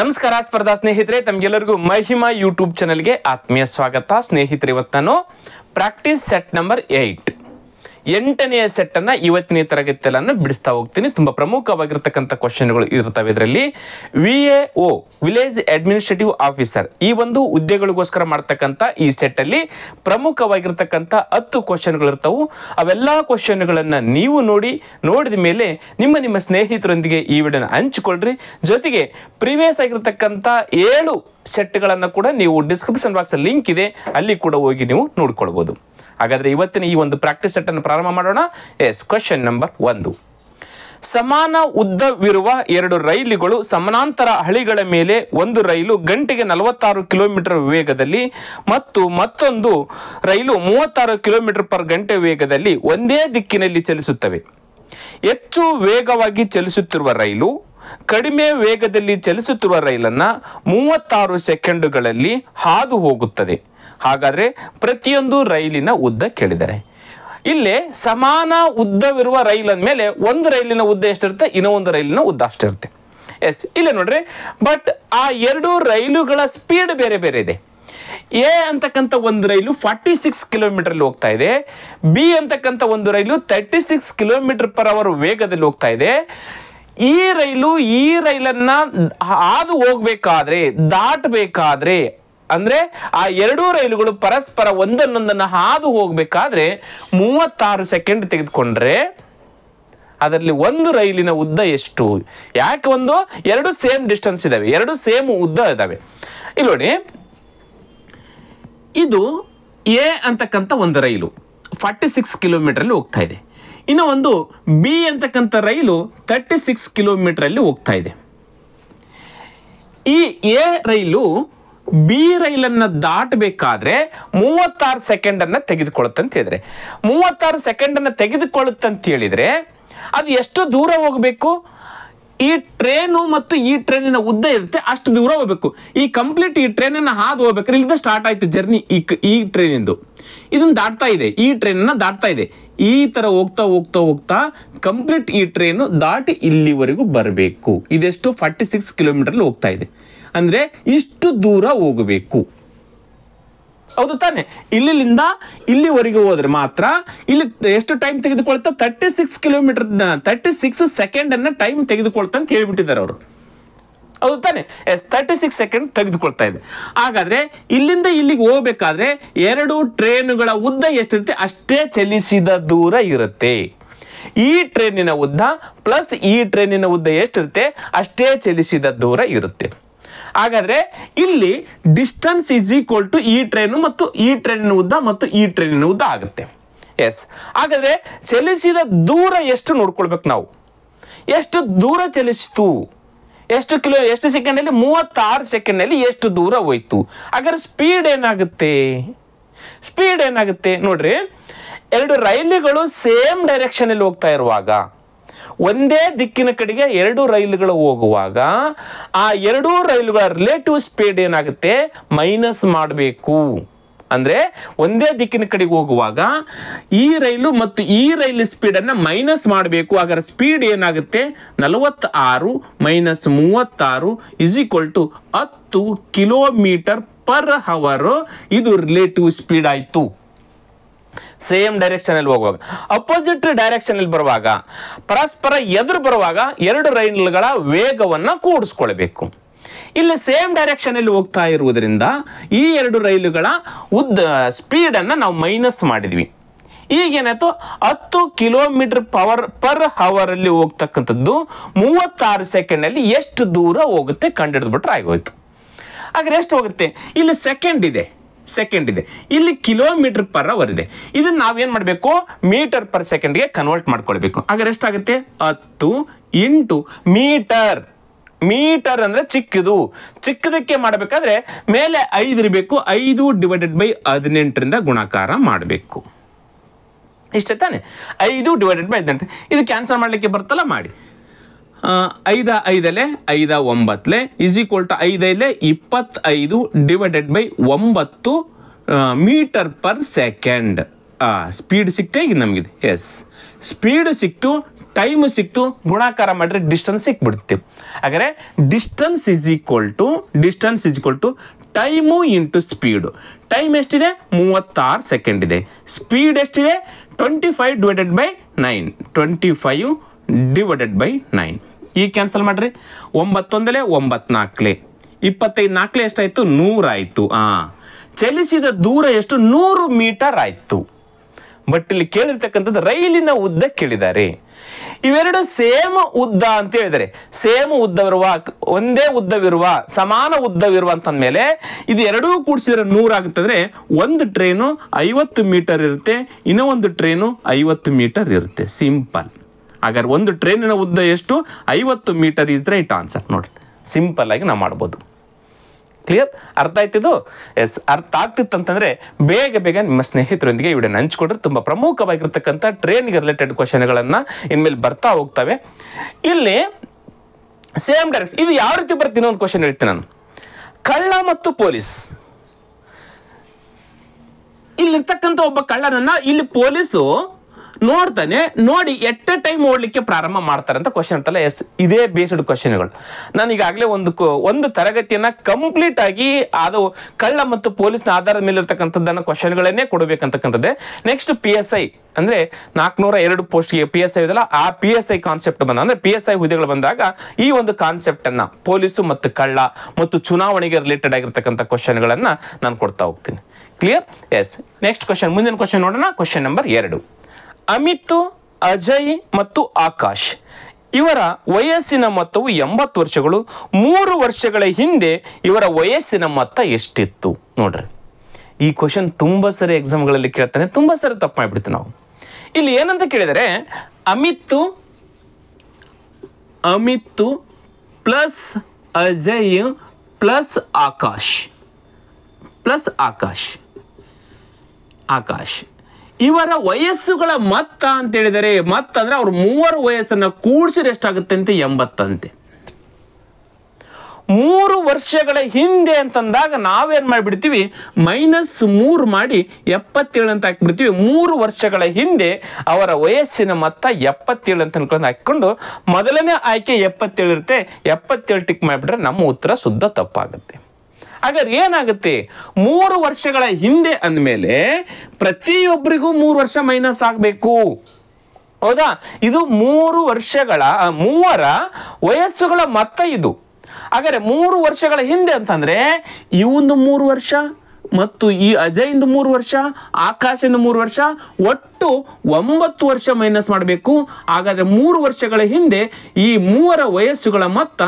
ನಮಸ್ಕಾರ ಸ್ಪರ್ಧಾ ಸ್ನೇಹಿತರೆ ತಮಗೆಲ್ಲರಿಗೂ ಮಹಿಮಾ ಯೂಟ್ಯೂಬ್ ಚಾನೆಲ್ಗೆ ಆತ್ಮೀಯ ಸ್ವಾಗತ ಸ್ನೇಹಿತರೆ ಇವತ್ತು ಪ್ರಾಕ್ಟೀಸ್ ಸೆಟ್ ನಂಬರ್ ಏಟ್ ಎಂಟನೆಯ ಸೆಟ್ ಅನ್ನ ಇವತ್ತಿನ ತರಗತಿಯಲ್ಲನ್ನು ಬಿಡಿಸ್ತಾ ಹೋಗ್ತೀನಿ ತುಂಬಾ ಪ್ರಮುಖವಾಗಿರ್ತಕ್ಕಂಥ ಕ್ವಶನ್ಗಳು ಇರ್ತವೆ ಇದರಲ್ಲಿ V A O village administrative officer ಈ ಒಂದು ಉದ್ಯೋಗಗಳಿಗೋಸ್ಕರ ಮಾಡ್ತಕ್ಕಂಥ ಈ ಸೆಟ್ ಅಲ್ಲಿ ಪ್ರಮುಖವಾಗಿರ್ತಕ್ಕಂಥ ಹತ್ತು ಕ್ವಶನ್ಗಳು ಇರ್ತವು ಅವೆಲ್ಲ ಕ್ವಶನ್ಗಳನ್ನು ನೀವು ನೋಡಿ ನೋಡಿದ ಮೇಲೆ ನಿಮ್ಮ ನಿಮ್ಮ ಸ್ನೇಹಿತರೊಂದಿಗೆ ಈ ವಿಡಿಯೋನ ಹಂಚಿಕೊಳ್ಳ್ರಿ ಜೊತೆಗೆ ಪ್ರಿವಿಯಸ್ ಆಗಿರ್ತಕ್ಕಂಥ ಏಳು ಸೆಟ್ಗಳನ್ನು ಕೂಡ ನೀವು ಡಿಸ್ಕ್ರಿಪ್ಷನ್ ಬಾಕ್ಸ್ ಲಿಂಕ್ ಇದೆ ಅಲ್ಲಿ ಕೂಡ ಹೋಗಿ ನೀವು ನೋಡ್ಕೊಳ್ಬೋದು ಹಾಗಾದರೆ ಇವತ್ತಿನ ಈ ಒಂದು ಪ್ರಾಕ್ಟೀಸ್ ಅನ್ನು ಪ್ರಾರಂಭ ಮಾಡೋಣ ಎಸ್ ಕ್ವಶನ್ ನಂಬರ್ ಒಂದು ಸಮಾನ ಉದ್ದವಿರುವ ಎರಡು ರೈಲುಗಳು ಸಮಾನಾಂತರ ಹಳಿಗಳ ಮೇಲೆ ಒಂದು ರೈಲು ಗಂಟೆಗೆ ನಲವತ್ತಾರು ಕಿಲೋಮೀಟರ್ ವೇಗದಲ್ಲಿ ಮತ್ತು ಮತ್ತೊಂದು ರೈಲು ಮೂವತ್ತಾರು ಕಿಲೋಮೀಟರ್ ಪರ್ ಗಂಟೆ ವೇಗದಲ್ಲಿ ಒಂದೇ ದಿಕ್ಕಿನಲ್ಲಿ ಚಲಿಸುತ್ತವೆ ಹೆಚ್ಚು ವೇಗವಾಗಿ ಚಲಿಸುತ್ತಿರುವ ರೈಲು ಕಡಿಮೆ ವೇಗದಲ್ಲಿ ಚಲಿಸುತ್ತಿರುವ ರೈಲನ್ನು ಮೂವತ್ತಾರು ಸೆಕೆಂಡುಗಳಲ್ಲಿ ಹಾದು ಹೋಗುತ್ತದೆ ಹಾಗಾದರೆ ಪ್ರತಿಯೊಂದು ರೈಲಿನ ಉದ್ದ ಕೇಳಿದರೆ ಇಲ್ಲೇ ಸಮಾನ ಉದ್ದವಿರುವ ರೈಲ್ ಮೇಲೆ ಒಂದು ರೈಲಿನ ಉದ್ದ ಎಷ್ಟಿರುತ್ತೆ ಇನ್ನೊಂದು ರೈಲಿನ ಉದ್ದ ಅಷ್ಟಿರುತ್ತೆ ಎಸ್ ಇಲ್ಲ ನೋಡ್ರಿ ಬಟ್ ಆ ಎರಡು ರೈಲುಗಳ ಸ್ಪೀಡ್ ಬೇರೆ ಬೇರೆ ಇದೆ ಎ ಅಂತಕ್ಕಂಥ ಒಂದು ರೈಲು ಫಾರ್ಟಿ ಸಿಕ್ಸ್ ಕಿಲೋಮೀಟ್ರಲ್ಲಿ ಹೋಗ್ತಾ ಇದೆ ಬಿ ಅಂತಕ್ಕಂಥ ಒಂದು ರೈಲು thirty six kilometre per hour ವೇಗದಲ್ಲಿ ಹೋಗ್ತಾ ಇದೆ ಈ ರೈಲು ಈ ರೈಲನ್ನ ಹಾದು ಹೋಗಬೇಕಾದ್ರೆ ದಾಟಬೇಕಾದ್ರೆ ಅಂದ್ರೆ ಆ ಎರಡೂ ರೈಲುಗಳು ಪರಸ್ಪರ ಒಂದನ್ನೊಂದನ್ನು ಹಾದು ಹೋಗಬೇಕಾದ್ರೆ ಮೂವತ್ತಾರು ಸೆಕೆಂಡ್ ತೆಗೆದುಕೊಂಡ್ರೆ ಅದರಲ್ಲಿ ಒಂದು ರೈಲಿನ ಉದ್ದ ಎಷ್ಟು ಯಾಕೆ ಒಂದು ಎರಡು ಸೇಮ್ ಡಿಸ್ಟೆನ್ಸ್ ಇದ್ದಾವೆ ಎರಡು ಸೇಮ್ ಉದ್ದ ಇದ್ದಾವೆ ಇಲ್ಲಿ ನೋಡಿ ಇದು ಎ ಅಂತಕ್ಕಂಥ ಒಂದು ರೈಲು ಫಾರ್ಟಿ ಸಿಕ್ಸ್ ಕಿಲೋಮೀಟ್ರಲ್ಲಿ ಹೋಗ್ತಾ ಇದೆ ಇನ್ನು ಒಂದು ಬಿ ಅಂತಕ್ಕಂಥ ರೈಲು ತರ್ಟಿ ಸಿಕ್ಸ್ ಕಿಲೋಮೀಟ್ರಲ್ಲಿ ಹೋಗ್ತಾ ಇದೆ ಈ ಎ ರೈಲು ಬಿ ರೈಲನ್ನು ದಾಟಬೇಕಾದ್ರೆ ಮೂವತ್ತಾರು ಸೆಕೆಂಡನ್ನು ತೆಗೆದುಕೊಳ್ಳುತ್ತೆ ಅಂತ ಹೇಳಿದ್ರೆ ಮೂವತ್ತಾರು ಸೆಕೆಂಡನ್ನು ತೆಗೆದುಕೊಳ್ಳುತ್ತೆ ಅಂತ ಹೇಳಿದ್ರೆ ಅದು ಎಷ್ಟು ದೂರ ಹೋಗಬೇಕು ಈ ಟ್ರೇನು ಮತ್ತು ಈ ಟ್ರೈನಿನ ಉದ್ದ ಇರುತ್ತೆ ಅಷ್ಟು ದೂರ ಹೋಗ್ಬೇಕು ಈ ಕಂಪ್ಲೀಟ್ ಈ ಟ್ರೈನನ್ನು ಹಾದು ಹೋಗ್ಬೇಕು ಇಲ್ಲಿಂದ ಸ್ಟಾರ್ಟ್ ಆಯಿತು ಜರ್ನಿ ಈ ಈ ಟ್ರೈನಿಂದು ಇದನ್ನು ದಾಟ್ತಾ ಇದೆ ಈ ಟ್ರೈನನ್ನು ದಾಟ್ತಾ ಇದೆ ಈ ಥರ ಹೋಗ್ತಾ ಹೋಗ್ತಾ ಹೋಗ್ತಾ ಕಂಪ್ಲೀಟ್ ಈ ಟ್ರೈನು ದಾಟಿ ಇಲ್ಲಿವರೆಗೂ ಬರಬೇಕು ಇದೆಷ್ಟು ಫಾರ್ಟಿ ಸಿಕ್ಸ್ ಕಿಲೋಮೀಟರ್ ಹೋಗ್ತಾ ಇದೆ ಅಂದರೆ ಇಷ್ಟು ದೂರ ಹೋಗಬೇಕು ಹೌದು ತಾನೆ ಇಲ್ಲಿಂದ ಇಲ್ಲಿವರೆಗೆ ಹೋದ್ರೆ ಮಾತ್ರ ಇಲ್ಲಿ ಎಷ್ಟು ಟೈಮ್ ತೆಗೆದುಕೊಳ್ತಾ thirty six kilometre thirty six ಸೆಕೆಂಡನ್ನು ಟೈಮ್ ತೆಗೆದುಕೊಳ್ತ ಅಂತ ಹೇಳಿಬಿಟ್ಟಿದ್ದಾರೆ ಅವರು ಹೌದು ತಾನೆ ಎಸ್ ತರ್ಟಿ ಸಿಕ್ಸ್ ಸೆಕೆಂಡ್ ತೆಗೆದುಕೊಳ್ತಾ ಇದೆ ಹಾಗಾದರೆ ಇಲ್ಲಿಂದ ಇಲ್ಲಿಗೆ ಹೋಗಬೇಕಾದ್ರೆ ಎರಡು ಟ್ರೈನುಗಳ ಉದ್ದ ಎಷ್ಟಿರುತ್ತೆ ಅಷ್ಟೇ ಚಲಿಸಿದ ದೂರ ಇರುತ್ತೆ ಈ ಟ್ರೈನಿನ ಉದ್ದ ಪ್ಲಸ್ ಈ ಟ್ರೈನಿನ ಉದ್ದ ಎಷ್ಟಿರುತ್ತೆ ಅಷ್ಟೇ ಚಲಿಸಿದ ದೂರ ಇರುತ್ತೆ ಹಾಗಾದ್ರೆ ಇಲ್ಲಿ ಡಿಸ್ಟನ್ಸ್ ಈಸ್ ಈಕ್ವಲ್ ಟು ಈ ಟ್ರೈನು ಮತ್ತು ಈ e ಟ್ರೈನಿನ ಉದ್ದ ಮತ್ತು ಈ e ಟ್ರೈನಿನ ಉದ್ದ ಆಗುತ್ತೆ ಎಸ್ ಹಾಗಾದ್ರೆ ಚಲಿಸಿದ ದೂರ ಎಷ್ಟು ನೋಡ್ಕೊಳ್ಬೇಕು ನಾವು ಎಷ್ಟು ದೂರ ಚಲಿಸಿತು ಎಷ್ಟು ಕಿಲೋ ಎಷ್ಟು ಸೆಕೆಂಡಲ್ಲಿ ಮೂವತ್ತಾರು ಸೆಕೆಂಡಲ್ಲಿ ಎಷ್ಟು ದೂರ ಹೋಯ್ತು ಹಾಗಾದ್ರೆ ಸ್ಪೀಡ್ ಏನಾಗುತ್ತೆ ಸ್ಪೀಡ್ ಏನಾಗುತ್ತೆ ನೋಡ್ರಿ ಎರಡು ರೈಲುಗಳು ಸೇಮ್ ಡೈರೆಕ್ಷನಲ್ಲಿ ಹೋಗ್ತಾ ಇರುವಾಗ ಒಂದೇ ದಿಕ್ಕಿನ ಕಡೆಗೆ ಎರಡು ರೈಲುಗಳು ಹೋಗುವಾಗ ಆ ಎರಡೂ ರೈಲುಗಳ ರಿಲೇಟಿವ್ ಸ್ಪೀಡ್ ಏನಾಗುತ್ತೆ ಮೈನಸ್ ಮಾಡಬೇಕು ಅಂದರೆ ಒಂದೇ ದಿಕ್ಕಿನ ಕಡೆಗೆ ಹೋಗುವಾಗ ಈ ರೈಲು ಮತ್ತು ಈ ರೈಲು ಸ್ಪೀಡನ್ನು ಮೈನಸ್ ಮಾಡಬೇಕು ಅದರ ಸ್ಪೀಡ್ ಏನಾಗುತ್ತೆ ನಲವತ್ತಾರು ಮೈನಸ್ ಮೂವತ್ತಾರು ಇಸ್ ಈಕ್ವಲ್ ಟು ಹತ್ತು ಕಿಲೋಮೀಟರ್ ಪರ್ ಹವರು ಇದು ರಿಲೇಟಿವ್ ಸ್ಪೀಡ್ ಆಯಿತು ಸೇಮ್ ಡೈರೆಕ್ಷನ್ ಅಲ್ಲಿ ಹೋಗುವಾಗ ಅಪೋಸಿಟ್ ಡೈರೆಕ್ಷನ್ ಅಲ್ಲಿ ಬರುವಾಗ ಪರಸ್ಪರ ಎದುರು ಬರುವಾಗ ಎರಡು ರೈಲುಗಳ ವೇಗವನ್ನು ಕೂಡಿಸ್ಕೊಳ್ಬೇಕು ಇಲ್ಲಿ ಸೇಮ್ ಡೈರೆಕ್ಷನ್ ಅಲ್ಲಿ ಹೋಗ್ತಾ ಇರುವುದರಿಂದ ಈ ಎರಡು ರೈಲುಗಳ ಉದ್ದ ಸ್ಪೀಡನ್ನು ನಾವು ಮೈನಸ್ ಮಾಡಿದ್ವಿ ಈಗ ಏನಾಯ್ತು ಹತ್ತು ಕಿಲೋಮೀಟರ್ ಪವರ್ ಪರ್ ಅಲ್ಲಿ ಹೋಗ್ತಕ್ಕಂಥದ್ದು ಮೂವತ್ತಾರು ಅಲ್ಲಿ ಎಷ್ಟು ದೂರ ಹೋಗುತ್ತೆ ಕಂಡು ಹಿಡಿದ್ಬಿಟ್ರೆ ಆಗೋಯ್ತು ಆದ್ರೆ ಎಷ್ಟು ಹೋಗುತ್ತೆ ಇಲ್ಲಿ ಸೆಕೆಂಡ್ ಇದೆ ಸೆಕೆಂಡ್ ಇದೆ ಇಲ್ಲಿ ಕಿಲೋಮೀಟರ್ ಪರ್ ಅವರ್ ಇದೆ ಇದನ್ನು ನಾವೇನು ಮಾಡಬೇಕು ಮೀಟರ್ ಪರ್ ಗೆ ಕನ್ವರ್ಟ್ ಮಾಡ್ಕೊಳ್ಬೇಕು ಹಾಗಾದ್ರೆ ಎಷ್ಟಾಗುತ್ತೆ ಹತ್ತು ಇಂಟು ಮೀಟರ್ ಮೀಟರ್ ಅಂದ್ರೆ ಚಿಕ್ಕದು ಚಿಕ್ಕದಕ್ಕೆ ಮಾಡಬೇಕಾದ್ರೆ ಮೇಲೆ ಐದು ಇರಬೇಕು ಐದು ಡಿವೈಡೆಡ್ ಬೈ ಹದಿನೆಂಟರಿಂದ ಗುಣಾಕಾರ ಮಾಡಬೇಕು ಇಷ್ಟೇ ತಾನೆ ಐದು ಡಿವೈಡೆಡ್ ಬೈ ಹದಿನೆಂಟು ಇದು ಕ್ಯಾನ್ಸಲ್ ಮಾಡಲಿಕ್ಕೆ ಬರ್ತಲ್ಲ ಮಾಡಿ ಐದ ಐದಲೆ ಐದ ಒಂಬತ್ತಲೆ ಇಸ್ ಈಕ್ವಲ್ ಟು ಐದಲೆ ಇಪ್ಪತ್ತೈದು ಡಿವೈಡೆಡ್ ಬೈ ಒಂಬತ್ತು ಮೀಟರ್ ಪರ್ ಸೆಕೆಂಡ್ ಸ್ಪೀಡ್ ಸಿಕ್ತು ಈಗ ನಮಗಿದೆ ಎಸ್ ಸ್ಪೀಡ್ ಸಿಕ್ತು ಟೈಮ್ ಸಿಕ್ತು ಗುಣಾಕಾರ ಮಾಡಿದ್ರೆ ಡಿಸ್ಟೆನ್ಸ್ ಸಿಕ್ಬಿಡುತ್ತೆ ಹಾಗಾದರೆ distance is equal to distance is equal to time into speed time ಎಷ್ಟಿದೆ ಮೂವತ್ತಾರು ಸೆಕೆಂಡ್ ಇದೆ ಸ್ಪೀಡ್ ಎಷ್ಟಿದೆ twenty five divided by nine twenty five divided by nine ಈ ಕ್ಯಾನ್ಸಲ್ ಮಾಡ್ರಿ ಒಂಬತ್ತೊಂದಲೇ ಒಂಬತ್ನಾಲ್ಕಲೆ ಇಪ್ಪತ್ತೈದು ನಾಲ್ಕಲೆ ಎಷ್ಟಾಯಿತು ನೂರಾಯಿತು ಆ ಚಲಿಸಿದ ದೂರ ಎಷ್ಟು ನೂರು ಮೀಟರ್ ಆಯಿತು ಬಟ್ ಇಲ್ಲಿ ಕೇಳಿರ್ತಕ್ಕಂಥದ್ದು ರೈಲಿನ ಉದ್ದ ಕೇಳಿದ್ದಾರೆ ಇವೆರಡು ಸೇಮ್ ಉದ್ದ ಅಂತ ಹೇಳಿದರೆ ಸೇಮ್ ಉದ್ದವಿರುವ ಒಂದೇ ಉದ್ದವಿರುವ ಸಮಾನ ಉದ್ದವಿರುವ ಅಂತಂದ್ಮೇಲೆ ಇದು ಎರಡೂ ಕೂಡಿಸಿದ್ರೆ ನೂರಾಗುತ್ತಂದ್ರೆ ಒಂದು ಟ್ರೈನು ಐವತ್ತು ಮೀಟರ್ ಇರುತ್ತೆ ಇನ್ನೂ ಒಂದು ಟ್ರೈನು ಐವತ್ತು ಮೀಟರ್ ಇರುತ್ತೆ ಸಿಂಪಲ್ ಹಾಗಾದ್ರೆ ಒಂದು ಟ್ರೈನಿನ ಉದ್ದ ಎಷ್ಟು ಐವತ್ತು ಮೀಟರ್ ಈಸ್ ರೈಟ್ ಆನ್ಸರ್ ನೋಡಿ ಸಿಂಪಲ್ಲಾಗಿ ನಾವು ಮಾಡ್ಬೋದು ಕ್ಲಿಯರ್ ಅರ್ಥ ಆಯ್ತಿದ್ದು ಎಸ್ ಅರ್ಥ ಆಗ್ತಿತ್ತು ಅಂತಂದರೆ ಬೇಗ ಬೇಗ ನಿಮ್ಮ ಸ್ನೇಹಿತರೊಂದಿಗೆ ಈ ವಿಡಿಯೋ ಹಂಚ್ಕೊಂಡ್ರೆ ತುಂಬ ಪ್ರಮುಖವಾಗಿರ್ತಕ್ಕಂಥ ಟ್ರೈನ್ಗೆ ರಿಲೇಟೆಡ್ ಕ್ವಶನ್ಗಳನ್ನು ಇನ್ಮೇಲೆ ಬರ್ತಾ ಹೋಗ್ತವೆ ಇಲ್ಲಿ ಸೇಮ್ ಡೈರೆಕ್ಟ್ ಇದು ಯಾವ ರೀತಿ ಬರ್ತೀನಿ ಒಂದು ಕ್ವಶನ್ ಹೇಳ್ತೀನಿ ನಾನು ಕಳ್ಳ ಮತ್ತು ಪೊಲೀಸ್ ಇಲ್ಲಿರ್ತಕ್ಕಂಥ ಒಬ್ಬ ಕಳ್ಳನನ್ನ ಇಲ್ಲಿ ಪೊಲೀಸು ನೋಡ್ತಾನೆ ನೋಡಿ ಎಟ್ ಎ ಟೈಮ್ ಓಡಲಿಕ್ಕೆ ಪ್ರಾರಂಭ ಮಾಡ್ತಾರೆ ಅಂತ ಕ್ವಶನ್ ಇರ್ತಲ್ಲ ಎಸ್ ಇದೇ ಬೇಸ್ಡ್ ಕ್ವಶನ್ಗಳು ನಾನು ಈಗಾಗಲೇ ಒಂದು ಒಂದು ತರಗತಿಯನ್ನು ಕಂಪ್ಲೀಟ್ ಆಗಿ ಅದು ಕಳ್ಳ ಮತ್ತು ಪೊಲೀಸ್ನ ಆಧಾರದ ಮೇಲೆ ಇರ್ತಕ್ಕಂಥದ್ದನ್ನು ಕ್ವಶನ್ಗಳನ್ನೇ ಕೊಡಬೇಕಂತಕ್ಕಂಥದ್ದೇ ನೆಕ್ಸ್ಟ್ ಪಿ ಎಸ್ ಐ ಅಂದರೆ ನಾಲ್ಕುನೂರ ಎರಡು ಪೋಸ್ಟ್ಗೆ ಪಿ ಎಸ್ ಐ ಇದೆಲ್ಲ ಆ ಪಿ ಎಸ್ ಐ ಕಾನ್ಸೆಪ್ಟ್ ಬಂದ ಅಂದರೆ ಪಿ ಎಸ್ ಐ ಹುದ್ದೆಗಳು ಬಂದಾಗ ಈ ಒಂದು ಕಾನ್ಸೆಪ್ಟನ್ನು ಪೊಲೀಸು ಮತ್ತು ಕಳ್ಳ ಮತ್ತು ಚುನಾವಣೆಗೆ ರಿಲೇಟೆಡ್ ಆಗಿರ್ತಕ್ಕಂಥ ಕ್ವಶನ್ಗಳನ್ನು ನಾನು ಕೊಡ್ತಾ ಹೋಗ್ತೀನಿ ಕ್ಲಿಯರ್ ಎಸ್ ನೆಕ್ಸ್ಟ್ ಕ್ವಶನ್ ಮುಂದಿನ ಕ್ವಶನ್ ನೋಡೋಣ ಕ್ವಶನ್ ನಂಬರ್ ಎರಡು ಅಮಿತ್ ಅಜಯ್ ಮತ್ತು ಆಕಾಶ್ ಇವರ ವಯಸ್ಸಿನ ಮೊತ್ತವು ಎಂಬತ್ತು ವರ್ಷಗಳು ಮೂರು ವರ್ಷಗಳ ಹಿಂದೆ ಇವರ ವಯಸ್ಸಿನ ಮೊತ್ತ ಎಷ್ಟಿತ್ತು ನೋಡ್ರಿ ಈ ಕ್ವಶನ್ ತುಂಬ ಸರಿ ಎಕ್ಸಾಮ್ಗಳಲ್ಲಿ ಕೇಳ್ತಾನೆ ತುಂಬ ಸರಿ ತಪ್ಪು ಮಾಡಿಬಿಡ್ತೀವಿ ನಾವು ಇಲ್ಲಿ ಏನಂತ ಕೇಳಿದರೆ Amit Amit plus Ajay plus Akash plus Akash Akash ಇವರ ವಯಸ್ಸುಗಳ ಮೊತ್ತ ಅಂತ ಹೇಳಿದರೆ ಮೊತ್ತ ಅಂದ್ರೆ ಅವ್ರ ಮೂವರ ವಯಸ್ಸನ್ನು ಕೂಡಿಸಿದ್ರೆ ಎಷ್ಟಾಗುತ್ತೆ ಅಂತ ಎಂಬತ್ತಂತೆ ಮೂರು ವರ್ಷಗಳ ಹಿಂದೆ ಅಂತಂದಾಗ ನಾವೇನು ಮಾಡಿಬಿಡ್ತೀವಿ ಮೈನಸ್ ಮೂರು ಮಾಡಿ ಎಪ್ಪತ್ತೇಳು ಅಂತ ಹಾಕ್ಬಿಡ್ತೀವಿ ಮೂರು ವರ್ಷಗಳ ಹಿಂದೆ ಅವರ ವಯಸ್ಸಿನ ಮೊತ್ತ ಎಪ್ಪತ್ತೇಳು ಅಂತ ಅನ್ಕೊಂಡು ಹಾಕಿಕೊಂಡು ಮೊದಲನೇ ಆಯ್ಕೆ ಎಪ್ಪತ್ತೇಳು ಇರುತ್ತೆ ಎಪ್ಪತ್ತೇಳು ಟಿಕ್ ಮಾಡಿಬಿಟ್ರೆ ನಮ್ಮ ಉತ್ತರ ಶುದ್ಧ ತಪ್ಪಾಗುತ್ತೆ ಹಾಗಾದ್ರೆ ಏನಾಗುತ್ತೆ ಮೂರು ವರ್ಷಗಳ ಹಿಂದೆ ಅಂದಮೇಲೆ ಪ್ರತಿಯೊಬ್ಬರಿಗೂ ಮೂರು ವರ್ಷ ಮೈನಸ್ ಆಗಬೇಕು ಹೌದಾ ಇದು ಮೂರು ವರ್ಷಗಳ ಮೂವರ ವಯಸ್ಸುಗಳ ಮತ್ತ ಇದು ಹಾಗಾದ್ರೆ ಮೂರು ವರ್ಷಗಳ ಹಿಂದೆ ಅಂತಂದ್ರೆ ಈ ಒಂದು ಮೂರು ವರ್ಷ ಮತ್ತು ಈ ಅಜಯಿಂದ ಮೂರು ವರ್ಷ ಇಂದ ಮೂರು ವರ್ಷ ಒಟ್ಟು ಒಂಬತ್ತು ವರ್ಷ ಮೈನಸ್ ಮಾಡಬೇಕು ಹಾಗಾದರೆ ಮೂರು ವರ್ಷಗಳ ಹಿಂದೆ ಈ ಮೂವರ ವಯಸ್ಸುಗಳ ಮೊತ್ತ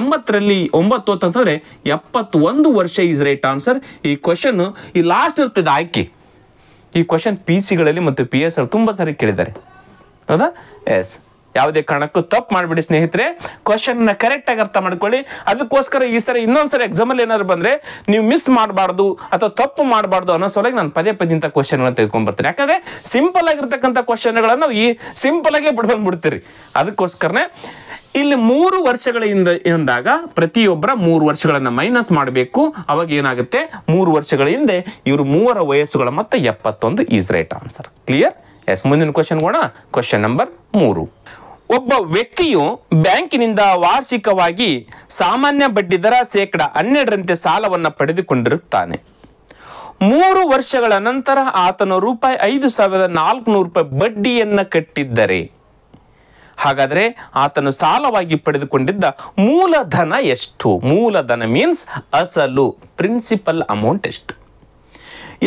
ಎಂಬತ್ತರಲ್ಲಿ ಒಂಬತ್ತು ಅಂತಂದರೆ ಎಪ್ಪತ್ತೊಂದು ವರ್ಷ ಈಸ್ ರೈಟ್ ಆನ್ಸರ್ ಈ ಕ್ವಶನ್ ಈ ಲಾಸ್ಟ್ ಇರ್ತದೆ ಆಯ್ಕೆ ಈ ಕ್ವಶನ್ ಪಿ ಸಿಗಳಲ್ಲಿ ಮತ್ತು ಪಿ ಎಸ್ ಅಲ್ಲಿ ತುಂಬ ಸಾರಿ ಕೇಳಿದ್ದಾರೆ ಹೌದಾ ಎಸ್ ಯಾವುದೇ ಕಾರಣಕ್ಕೂ ತಪ್ಪು ಮಾಡಿಬಿಡಿ ಸ್ನೇಹಿತರೆ ಕ್ವಶನ್ ನ ಕರೆಕ್ಟ್ ಆಗಿ ಅರ್ಥ ಮಾಡ್ಕೊಳ್ಳಿ ಅದಕ್ಕೋಸ್ಕರ ಈ ಸರಿ ಇನ್ನೊಂದ್ಸರಿ ಎಕ್ಸಾಮ್ ಅಲ್ಲಿ ಏನಾದ್ರು ಬಂದ್ರೆ ನೀವು ಮಿಸ್ ಮಾಡಬಾರ್ದು ಅಥವಾ ತಪ್ಪು ಮಾಡಬಾರ್ದು ಅನ್ನೋ ಸಲುವಾಗಿ ನಾನು ಪದೇ ಪದೇ ಇಂಥ ಕ್ವಶನ್ ಗಳನ್ನ ತೆಗೆದುಕೊಂಡು ಬರ್ತೀನಿ ಯಾಕಂದ್ರೆ ಸಿಂಪಲ್ ಆಗಿರ್ತಕ್ಕಂಥ ಕ್ವಶನ್ ಗಳನ್ನ ಈ ಸಿಂಪಲ್ ಆಗಿ ಬಿಡ್ತೀರಿ ಅದಕ್ಕೋಸ್ಕರನೇ ಇಲ್ಲಿ ಮೂರು ವರ್ಷಗಳ ಹಿಂದೆ ಎಂದಾಗ ಪ್ರತಿಯೊಬ್ಬರ ಮೂರು ವರ್ಷಗಳನ್ನು ಮೈನಸ್ ಮಾಡಬೇಕು ಅವಾಗ ಏನಾಗುತ್ತೆ ಮೂರು ವರ್ಷಗಳ ಹಿಂದೆ ಇವರು ಮೂವರ ವಯಸ್ಸುಗಳ ಮತ್ತೆ ಎಪ್ಪತ್ತೊಂದು is right answer clear yes ಮುಂದಿನ ಕ್ವಶನ್ ಕೂಡ ಕ್ವಶನ್ ನಂಬರ್ ಮೂರು ಒಬ್ಬ ವ್ಯಕ್ತಿಯು ಬ್ಯಾಂಕಿನಿಂದ ವಾರ್ಷಿಕವಾಗಿ ಸಾಮಾನ್ಯ ಬಡ್ಡಿ ದರ ಶೇಕಡ ಹನ್ನೆರಡರಂತೆ ಸಾಲವನ್ನು ಪಡೆದುಕೊಂಡಿರುತ್ತಾನೆ ಮೂರು ವರ್ಷಗಳ ನಂತರ ಆತನು ರೂಪಾಯಿ ಐದು ಸಾವಿರದ ನಾಲ್ಕುನೂರು ರೂಪಾಯಿ ಬಡ್ಡಿಯನ್ನು ಕಟ್ಟಿದ್ದರೆ ಹಾಗಾದರೆ ಆತನು ಸಾಲವಾಗಿ ಪಡೆದುಕೊಂಡಿದ್ದ ಮೂಲಧನ ಎಷ್ಟು ಮೂಲಧನ ಮೀನ್ಸ್ ಅಸಲು ಪ್ರಿನ್ಸಿಪಲ್ ಅಮೌಂಟ್ ಎಷ್ಟು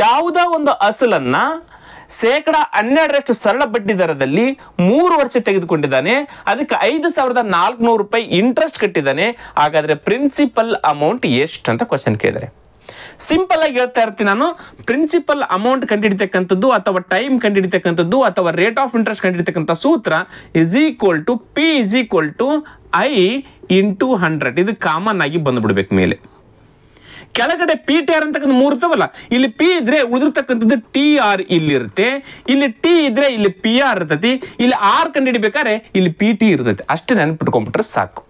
ಯಾವುದೋ ಒಂದು ಅಸಲನ್ನು ಶೇಕಡ ಹನ್ನೆರಡರಷ್ಟು ಸರಳ ಬಡ್ಡಿ ದರದಲ್ಲಿ ಮೂರು ವರ್ಷ ತೆಗೆದುಕೊಂಡಿದ್ದಾನೆ ಅದಕ್ಕೆ ಐದು ಸಾವಿರದ ನಾಲ್ಕುನೂರು ರೂಪಾಯಿ ಇಂಟ್ರೆಸ್ಟ್ ಕಟ್ಟಿದ್ದಾನೆ ಹಾಗಾದ್ರೆ ಪ್ರಿನ್ಸಿಪಲ್ ಅಮೌಂಟ್ ಎಷ್ಟು ಅಂತ ಕ್ವಶನ್ ಕೇಳಿದರೆ ಸಿಂಪಲ್ ಆಗಿ ಹೇಳ್ತಾ ಇರ್ತೀನಿ ನಾನು ಪ್ರಿನ್ಸಿಪಲ್ ಅಮೌಂಟ್ ಕಂಡುಹಿಡಿತಕ್ಕಂಥದ್ದು ಅಥವಾ ಟೈಮ್ ಕಂಡಿಡಿತಕ್ಕಂಥದ್ದು ಅಥವಾ ರೇಟ್ ಆಫ್ ಇಂಟ್ರೆಸ್ಟ್ ಕಂಡುಹಿಡಿತಕ್ಕಂಥ ಸೂತ್ರ is equal to P is equal to I into hundred ಇದು ಕಾಮನ್ ಆಗಿ ಬಂದ್ಬಿಡ್ಬೇಕು ಮೇಲೆ ಕೆಳಗಡೆ ಪಿ ಟಿ ಆರ್ ಅಂತಕ್ಕಂಥ ಮೂರು ಇರ್ತಾವಲ್ಲ ಇಲ್ಲಿ ಪಿ ಇದ್ರೆ ಉಳಿದಿರ್ತಕ್ಕಂಥದ್ದು ಟಿ ಆರ್ ಇರುತ್ತೆ ಇಲ್ಲಿ ಟಿ ಇದ್ರೆ ಇಲ್ಲಿ ಪಿ ಆರ್ ಇರ್ತೈತಿ ಇಲ್ಲಿ ಆರ್ ಕಂಡು ಇಲ್ಲಿ ಪಿ ಟಿ ಇರ್ತೈತಿ ಅಷ್ಟೇ ನೆನ್ಪಿಟ್ಕೊಂಡ್ಬಿಟ್ರೆ ಸಾಕು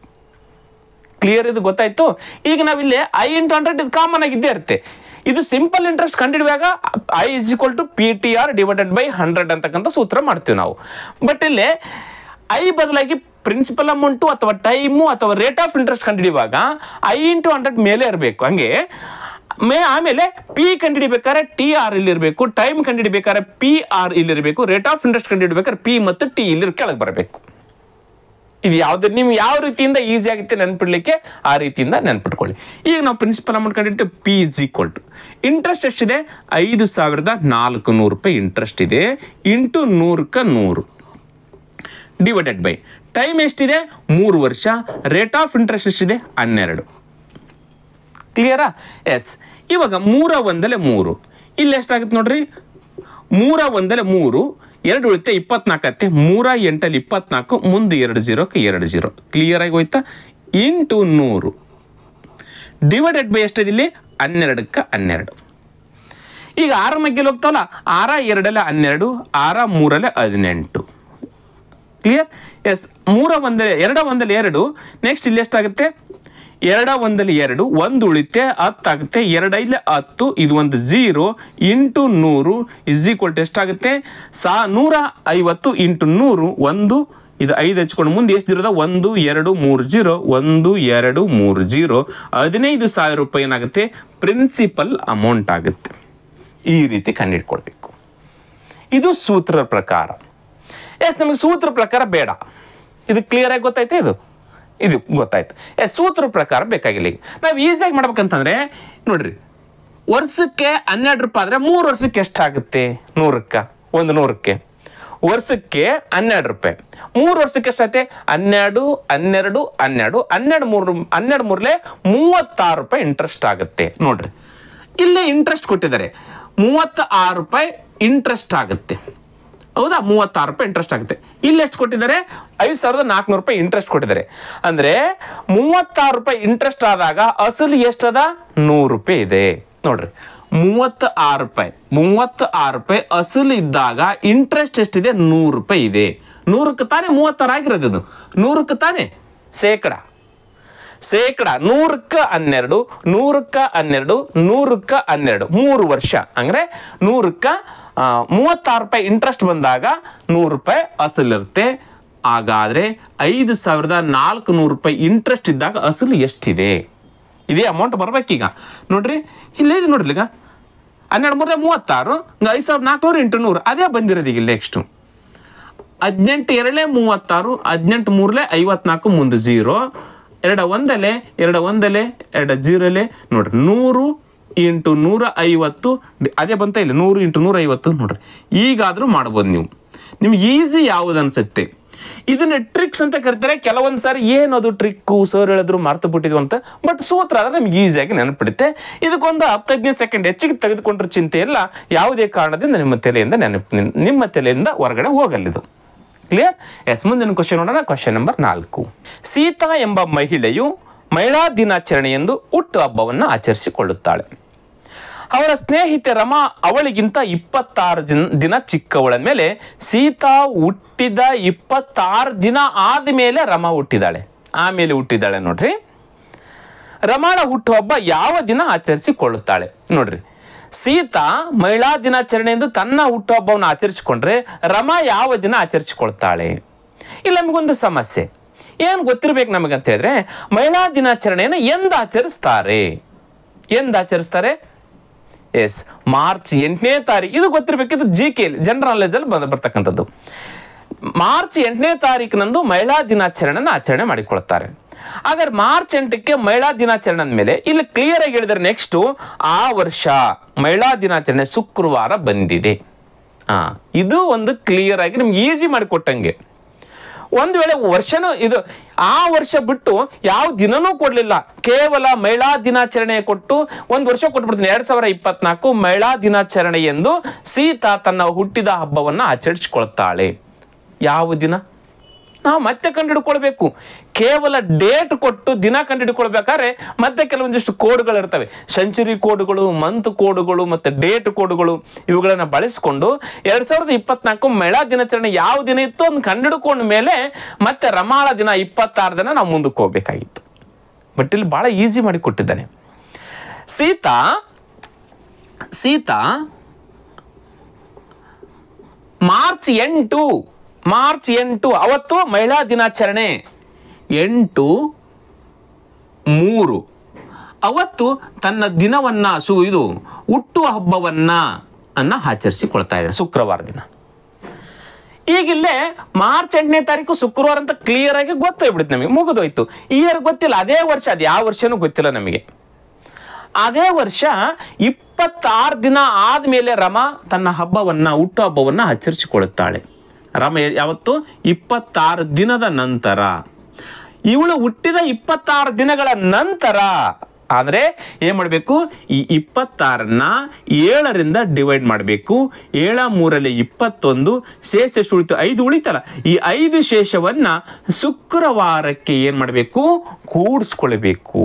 ಕ್ಲಿಯರ್ ಇದು ಗೊತ್ತಾಯ್ತು ಈಗ ನಾವಿಲ್ಲಿ ಐ ಇಂಟು ಹಂಡ್ರೆಡ್ ಇದು ಕಾಮನ್ ಆಗಿದ್ದೇ ಇರುತ್ತೆ ಇದು ಸಿಂಪಲ್ ಇಂಟ್ರೆಸ್ಟ್ ಕಂಡಿಡುವಾಗ I is equal to P T R divided by hundred ಅಂತಕ್ಕಂಥ ಸೂತ್ರ ಮಾಡ್ತೀವಿ ನಾವು ಬಟ್ ಇಲ್ಲಿ ಐ ಬದಲಾಗಿ ಪ್ರಿನ್ಸಿಪಲ್ ಅಮೌಂಟು ಅಥವಾ ಟೈಮು ಅಥವಾ ರೇಟ್ ಆಫ್ ಇಂಟ್ರೆಸ್ಟ್ ಕಂಡುಹಿಡಿಯುವಾಗ ಐ ಇಂಟು ಹಂಡ್ರೆಡ್ ಮೇಲೆ ಇರಬೇಕು ಹಂಗೆ ಮೇ ಆಮೇಲೆ ಪಿ ಕಂಡುಹಿಡಿಬೇಕಾದ್ರೆ ಟಿ ಆರ್ ಇಲ್ಲಿರಬೇಕು ಟೈಮ್ ಕಂಡುಹಿಡಿಬೇಕಾದ್ರೆ ಪಿ ಆರ್ ಇಲ್ಲಿರಬೇಕು ರೇಟ್ ಆಫ್ ಇಂಟ್ರೆಸ್ಟ್ ಕಂಡುಹಿಡಬೇಕಾದ್ರೆ ಪಿ ಮತ್ತು ಟಿ ಇಲ್ಲಿ ಕೆಳಗೆ ಬರಬೇಕು ಇದು ಯಾವ್ದು ನಿಮ್ಗೆ ಯಾವ ರೀತಿಯಿಂದ ಈಸಿ ಆಗುತ್ತೆ ನೆನ್ಪಿಡ್ಲಿಕ್ಕೆ ಆ ರೀತಿಯಿಂದ ನೆನ್ಪಿಟ್ಕೊಳ್ಳಿ ಈಗ ನಾವು ಪ್ರಿನ್ಸಿಪಲ್ ಅಮೌಂಟ್ ಕಂಡಿಡ್ತೀವಿ P is equal to interest ಎಷ್ಟಿದೆ ಐದು ಸಾವಿರದ ನಾಲ್ಕು ನೂರು ರೂಪಾಯಿ ಇಂಟ್ರೆಸ್ಟ್ ಇದೆ ಇಂಟು ನೂರಕ್ಕೆ ನೂರು ಡಿವೈಡೆಡ್ ಬೈ ಟೈಮ್ ಎಷ್ಟಿದೆ ಮೂರು ವರ್ಷ ರೇಟ್ ಆಫ್ ಇಂಟ್ರೆಸ್ಟ್ ಎಷ್ಟಿದೆ ಹನ್ನೆರಡು ಕ್ಲಿಯರಾ ಎಸ್ ಇವಾಗ ಮೂರ ಒಂದಲೆ ಮೂರು ಇಲ್ಲಿ ಎಷ್ಟಾಗುತ್ತೆ ನೋಡ್ರಿ ಮೂರ ಒಂದಲೆ ಮೂರು ಎರಡು ಉಳಿತೆ ಇಪ್ಪತ್ನಾಲ್ಕತ್ತೆ ಮೂರ ಎಂಟಲ್ಲಿ ಇಪ್ಪತ್ನಾಲ್ಕು ಮುಂದೆ ಎರಡು ಜೀರೋಕ್ಕೆ ಎರಡು ಜೀರೋ ಕ್ಲಿಯರಾಗಿ ಹೋಯ್ತಾ ಇಂಟು ನೂರು ಡಿವೈಡೆಡ್ ಬೈ ಇಲ್ಲಿ ಹನ್ನೆರಡಕ್ಕೆ ಹನ್ನೆರಡು ಈಗ ಆರ ಮಗ್ಗೆಲ್ಲಿ ಹೋಗ್ತಾವಲ್ಲ ಆರ ಎರಡಲ್ಲ ಹನ್ನೆರಡು ಆರ ಮೂರಲ್ಲೇ ಹದಿನೆಂಟು ಕ್ಲಿಯರ್ ಎಸ್ ಮೂರ ಒಂದ ಎರಡ ಒಂದಲ್ಲಿ ಎರಡು ನೆಕ್ಸ್ಟ್ ಇಲ್ಲಿ ಎಷ್ಟಾಗುತ್ತೆ ಎರಡ ಒಂದಲ್ಲಿ ಎರಡು ಒಂದು ಉಳಿತೆ ಹತ್ತಾಗುತ್ತೆ ಎರಡೈಲೆ ಹತ್ತು ಇದು ಒಂದು ಜೀರೋ ಇಂಟು ನೂರು ಇಸ್ ಈಕ್ವಲ್ ಟು ಎಷ್ಟಾಗುತ್ತೆ ಸಾ ನೂರ ಐವತ್ತು ಇಂಟು ನೂರು ಒಂದು ಇದು ಐದು ಹಚ್ಕೊಂಡು ಮುಂದೆ ಎಷ್ಟು ಜೀರೋದ ಒಂದು ಎರಡು ಮೂರು ಜೀರೋ ಒಂದು ಎರಡು ಮೂರು ಜೀರೋ ಹದಿನೈದು ಸಾವಿರ ರೂಪಾಯಿ ಏನಾಗುತ್ತೆ ಪ್ರಿನ್ಸಿಪಲ್ ಅಮೌಂಟ್ ಆಗುತ್ತೆ ಈ ರೀತಿ ಕಂಡುಹಿಡ್ಕೊಳ್ಬೇಕು ಇದು ಸೂತ್ರದ ಪ್ರಕಾರ ಎಸ್ ನಮಗೆ ಸೂತ್ರ ಪ್ರಕಾರ ಬೇಡ ಇದು ಕ್ಲಿಯರ್ ಆಗಿ ಗೊತ್ತಾಯ್ತು ಇದು ಇದು ಗೊತ್ತಾಯ್ತು ಎಸ್ ಸೂತ್ರ ಪ್ರಕಾರ ಬೇಕಾಗಿಲ್ಲ ಈಗ ನಾವು ಈಸಿಯಾಗಿ ಮಾಡ್ಬೇಕಂತಂದ್ರೆ ನೋಡ್ರಿ ವರ್ಷಕ್ಕೆ ಹನ್ನೆರಡು ರೂಪಾಯಿ ಆದರೆ ಮೂರು ವರ್ಷಕ್ಕೆ ಎಷ್ಟಾಗುತ್ತೆ ನೂರಕ್ಕೆ ಒಂದು ನೂರಕ್ಕೆ ವರ್ಷಕ್ಕೆ ಹನ್ನೆರಡು ರೂಪಾಯಿ ಮೂರು ವರ್ಷಕ್ಕೆ ಎಷ್ಟಾಯ್ತೆ ಹನ್ನೆರಡು ಹನ್ನೆರಡು ಹನ್ನೆರಡು ಹನ್ನೆರಡು ಮೂರು ಹನ್ನೆರಡು ಮೂರಲೆ ಮೂವತ್ತಾರು ರೂಪಾಯಿ ಇಂಟ್ರೆಸ್ಟ್ ಆಗುತ್ತೆ ನೋಡ್ರಿ ಇಲ್ಲೇ ಇಂಟ್ರೆಸ್ಟ್ ಕೊಟ್ಟಿದ್ದಾರೆ ಮೂವತ್ತ ರೂಪಾಯಿ ಇಂಟ್ರೆಸ್ಟ್ ಆಗುತ್ತೆ ಹೌದಾ ಮೂವತ್ತಾರು ರೂಪಾಯಿ ಇಂಟ್ರೆಸ್ಟ್ ಆಗುತ್ತೆ ಇಲ್ಲಿ ಎಷ್ಟು ಕೊಟ್ಟಿದ್ದಾರೆ ಐದು ಸಾವಿರದ ನಾಲ್ಕುನೂರು ರೂಪಾಯಿ ಇಂಟ್ರೆಸ್ಟ್ ಕೊಟ್ಟಿದ್ದಾರೆ ಅಂದರೆ ಮೂವತ್ತಾರು ರೂಪಾಯಿ ಇಂಟ್ರೆಸ್ಟ್ ಆದಾಗ ಅಸಲು ಎಷ್ಟದ ನೂರು ರೂಪಾಯಿ ಇದೆ ನೋಡ್ರಿ ಮೂವತ್ತ ಆರು ರೂಪಾಯಿ ಮೂವತ್ತ ಆರು ರೂಪಾಯಿ ಅಸಲು ಇದ್ದಾಗ ಇಂಟ್ರೆಸ್ಟ್ ಎಷ್ಟಿದೆ ನೂರು ರೂಪಾಯಿ ಇದೆ ನೂರಕ್ಕೆ ತಾನೇ ಮೂವತ್ತಾರು ಆಗಿರೋದು ಇದು ನೂರಕ್ಕೆ ತಾನೇ ಶೇಕಡ ಶೇಕಡ ನೂರಕ್ಕೆ ಹನ್ನೆರಡು ನೂರಕ್ಕ ಹನ್ನೆರಡು ನೂರಕ್ಕ ಹನ್ನೆರಡು ಮೂರು ವರ್ಷ ಅಂದರೆ ನೂರಕ್ಕ ಮೂವತ್ತಾರು ರೂಪಾಯಿ ಇಂಟ್ರೆಸ್ಟ್ ಬಂದಾಗ ನೂರು ರೂಪಾಯಿ ಅಸಲಿರುತ್ತೆ ಹಾಗಾದರೆ ಐದು ಸಾವಿರದ ನಾಲ್ಕು ನೂರು ರೂಪಾಯಿ ಇಂಟ್ರೆಸ್ಟ್ ಇದ್ದಾಗ ಅಸಲು ಎಷ್ಟಿದೆ ಇದೇ ಅಮೌಂಟ್ ಬರಬೇಕೀಗ ನೋಡ್ರಿ ಇಲ್ಲೇ ಇದು ನೋಡ್ರಿ ಈಗ ಹನ್ನೆರಡು ಮೂರ ಮೂವತ್ತಾರು ಐದು ಸಾವಿರದ ನಾಲ್ಕುನೂರು ಎಂಟು ನೂರು ಅದೇ ಬಂದಿರೋದು ಈಗ ನೆಕ್ಸ್ಟು ಹದಿನೆಂಟು ಎರಡೇ ಮೂವತ್ತಾರು ಹದಿನೆಂಟು ಮೂರಲೇ ಐವತ್ನಾಲ್ಕು ಮುಂದೆ ಜೀರೋ ಎರಡು ಒಂದಲೆ ಎರಡು ಒಂದಲೆ ಎರಡು ಜೀರೋಲೆ ನೋಡ್ರಿ ನೂರು ಇಂಟು ನೂರ ಐವತ್ತು ಅದೇ ಬಂತ ಇಲ್ಲ ನೂರು ಇಂಟು ನೂರ ಐವತ್ತು ನೋಡ್ರಿ ಈಗಾದರೂ ಮಾಡ್ಬೋದು ನೀವು ನಿಮ್ಗೆ ಈಸಿ ಯಾವುದು ಅನ್ಸುತ್ತೆ ಇದನ್ನ ಟ್ರಿಕ್ಸ್ ಅಂತ ಕರಿತಾರೆ ಕೆಲವೊಂದು ಸಾರಿ ಏನದು ಟ್ರಿಕ್ಕು ಸರ್ ಹೇಳಿದ್ರು ಮರ್ತು ಬಿಟ್ಟಿದ್ವು ಅಂತ ಬಟ್ ಸೋತ್ರ ಆದರೆ ನಮ್ಗೆ ಈಸಿಯಾಗಿ ನೆನಪಿಡುತ್ತೆ ಇದಕ್ಕೊಂದು ಹದಿನೈದು ಸೆಕೆಂಡ್ ಹೆಚ್ಚಿಗೆ ತೆಗೆದುಕೊಂಡ್ರ ಚಿಂತೆ ಇಲ್ಲ ಯಾವುದೇ ಕಾರಣದಿಂದ ನಿಮ್ಮ ತಲೆಯಿಂದ ನೆನಪು ನಿಮ್ಮ ತಲೆಯಿಂದ ಹೊರಗಡೆ ಹೋಗಲಿದು ಕ್ಲಿಯರ್ ಎಸ್ ಮುಂದಿನ ಕ್ವಶನ್ ನೋಡೋಣ ಕ್ವಶನ್ ನಂಬರ್ ನಾಲ್ಕು ಸೀತಾ ಎಂಬ ಮಹಿಳೆಯು ಮಹಿಳಾ ಎಂದು ಹುಟ್ಟು ಹಬ್ಬವನ್ನು ಆಚರಿಸಿಕೊಳ್ಳುತ್ತಾಳೆ ಅವರ ಸ್ನೇಹಿತೆ ರಮಾ ಅವಳಿಗಿಂತ ಇಪ್ಪತ್ತಾರು ದಿನ ಚಿಕ್ಕವಳ ಮೇಲೆ ಸೀತಾ ಹುಟ್ಟಿದ ಇಪ್ಪತ್ತಾರು ದಿನ ಆದಮೇಲೆ ರಮಾ ಹುಟ್ಟಿದಾಳೆ ಆಮೇಲೆ ಹುಟ್ಟಿದಾಳೆ ನೋಡ್ರಿ ರಮಾಳ ಹುಟ್ಟುಹಬ್ಬ ಯಾವ ದಿನ ಆಚರಿಸಿಕೊಳ್ಳುತ್ತಾಳೆ ನೋಡ್ರಿ ಸೀತಾ ಮಹಿಳಾ ದಿನಾಚರಣೆ ಎಂದು ತನ್ನ ಹುಟ್ಟುಹಬ್ಬವನ್ನು ಆಚರಿಸಿಕೊಂಡ್ರೆ ರಮಾ ಯಾವ ದಿನ ಆಚರಿಸಿಕೊಳ್ತಾಳೆ ಇಲ್ಲಿ ನಮಗೊಂದು ಸಮಸ್ಯೆ ಏನು ಗೊತ್ತಿರಬೇಕು ನಮಗಂತ ಹೇಳಿದ್ರೆ ಮಹಿಳಾ ದಿನಾಚರಣೆಯನ್ನು ಎಂದು ಆಚರಿಸ್ತಾರೆ ಎಂದು ಆಚರಿಸ್ತಾರೆ ಎಸ್ ಮಾರ್ಚ್ ಎಂಟನೇ ತಾರೀಕು ಇದು ಗೊತ್ತಿರಬೇಕಿದ್ದು ಜಿ ಕೆ ಜನರಲ್ ಅಲ್ಲಿ ಬಂದು ಬರ್ತಕ್ಕಂಥದ್ದು ಮಾರ್ಚ್ ಎಂಟನೇ ತಾರೀಕಿನಂದು ಮಹಿಳಾ ದಿನಾಚರಣೆಯನ್ನು ಆಚರಣೆ ಮಾಡಿಕೊಳ್ತಾರೆ ಹಾಗಾದ್ರೆ ಮಾರ್ಚ್ ಎಂಟಕ್ಕೆ ಮಹಿಳಾ ದಿನಾಚರಣೆ ಅಂದಮೇಲೆ ಇಲ್ಲಿ ಕ್ಲಿಯರ್ ಆಗಿ ಹೇಳಿದರೆ ನೆಕ್ಸ್ಟ್ ಆ ವರ್ಷ ಮಹಿಳಾ ದಿನಾಚರಣೆ ಶುಕ್ರವಾರ ಬಂದಿದೆ ಆ ಇದು ಒಂದು ಕ್ಲಿಯರ್ ಆಗಿ ನಿಮ್ಗೆ ಈಸಿ ಮಾಡಿಕೊಟ್ಟಂಗೆ ಒಂದು ವೇಳೆ ವರ್ಷನೂ ಇದು ಆ ವರ್ಷ ಬಿಟ್ಟು ಯಾವ ದಿನನೂ ಕೊಡಲಿಲ್ಲ ಕೇವಲ ಮಹಿಳಾ ದಿನಾಚರಣೆ ಕೊಟ್ಟು ಒಂದು ವರ್ಷ ಕೊಟ್ಬಿಡ್ತೀನಿ ಎರಡು ಸಾವಿರ ಇಪ್ಪತ್ನಾಲ್ಕು ಮಹಿಳಾ ದಿನಾಚರಣೆ ಎಂದು ಸೀತಾ ತನ್ನ ಹುಟ್ಟಿದ ಹಬ್ಬವನ್ನು ಆಚರಿಸಿಕೊಳ್ತಾಳೆ ಯಾವ ದಿನ ನಾವು ಮತ್ತೆ ಕಂಡುಹಿಡ್ಕೊಳ್ಬೇಕು ಕೇವಲ ಡೇಟ್ ಕೊಟ್ಟು ದಿನ ಕಂಡುಹಿಡ್ಕೊಳ್ಬೇಕಾದ್ರೆ ಮತ್ತೆ ಕೆಲವೊಂದಿಷ್ಟು ಇರ್ತವೆ ಸೆಂಚುರಿ ಕೋಡ್ಗಳು ಮಂತ್ ಕೋಡ್ಗಳು ಮತ್ತು ಡೇಟ್ ಕೋಡ್ಗಳು ಇವುಗಳನ್ನು ಬಳಸಿಕೊಂಡು ಎರಡು ಸಾವಿರದ ಇಪ್ಪತ್ನಾಲ್ಕು ಮೇಳ ದಿನಾಚರಣೆ ಯಾವ ದಿನ ಇತ್ತು ಕಂಡು ಕಂಡುಹಿಡ್ಕೊಂಡ ಮೇಲೆ ಮತ್ತೆ ರಮಾಳ ದಿನ ಇಪ್ಪತ್ತಾರು ದಿನ ನಾವು ಮುಂದಕ್ಕೆ ಹೋಗ್ಬೇಕಾಗಿತ್ತು ಬಟ್ ಇಲ್ಲಿ ಭಾಳ ಈಸಿ ಮಾಡಿ ಕೊಟ್ಟಿದ್ದಾನೆ ಸೀತಾ ಸೀತಾ ಮಾರ್ಚ್ ಎಂಟು ಮಾರ್ಚ್ ಎಂಟು ಅವತ್ತು ಮಹಿಳಾ ದಿನಾಚರಣೆ ಎಂಟು ಮೂರು ಅವತ್ತು ತನ್ನ ಸು ಇದು ಹುಟ್ಟುವ ಹಬ್ಬವನ್ನ ಅನ್ನ ಆಚರಿಸಿಕೊಳ್ತಾ ಇದೆ ಶುಕ್ರವಾರ ದಿನ ಈಗಿಲ್ಲೇ ಮಾರ್ಚ್ ಎಂಟನೇ ತಾರೀಕು ಶುಕ್ರವಾರ ಅಂತ ಕ್ಲಿಯರ್ ಆಗಿ ಗೊತ್ತಾಗ್ಬಿಡುತ್ತೆ ನಮಗೆ ಮುಗಿದೋಯ್ತು ಇಯರ್ ಗೊತ್ತಿಲ್ಲ ಅದೇ ವರ್ಷ ಅದು ಯಾವ ವರ್ಷನೂ ಗೊತ್ತಿಲ್ಲ ನಮಗೆ ಅದೇ ವರ್ಷ ಇಪ್ಪತ್ತಾರು ದಿನ ಆದಮೇಲೆ ರಮಾ ತನ್ನ ಹಬ್ಬವನ್ನ ಹುಟ್ಟು ಹಬ್ಬವನ್ನು ಆಚರಿಸಿಕೊಳ್ಳುತ್ತಾಳೆ ರಮಯ ಯಾವತ್ತು ಇಪ್ಪತ್ತಾರು ದಿನದ ನಂತರ ಇವಳು ಹುಟ್ಟಿದ ಇಪ್ಪತ್ತಾರು ದಿನಗಳ ನಂತರ ಆದರೆ ಏನು ಮಾಡಬೇಕು ಈ ಇಪ್ಪತ್ತಾರನ್ನ ಏಳರಿಂದ ಡಿವೈಡ್ ಮಾಡಬೇಕು ಏಳ ಮೂರಲ್ಲಿ ಇಪ್ಪತ್ತೊಂದು ಶೇಷ ಎಷ್ಟು ಉಳಿತು ಐದು ಉಳಿತಲ್ಲ ಈ ಐದು ಶೇಷವನ್ನು ಶುಕ್ರವಾರಕ್ಕೆ ಏನು ಮಾಡಬೇಕು ಕೂಡಿಸ್ಕೊಳ್ಬೇಕು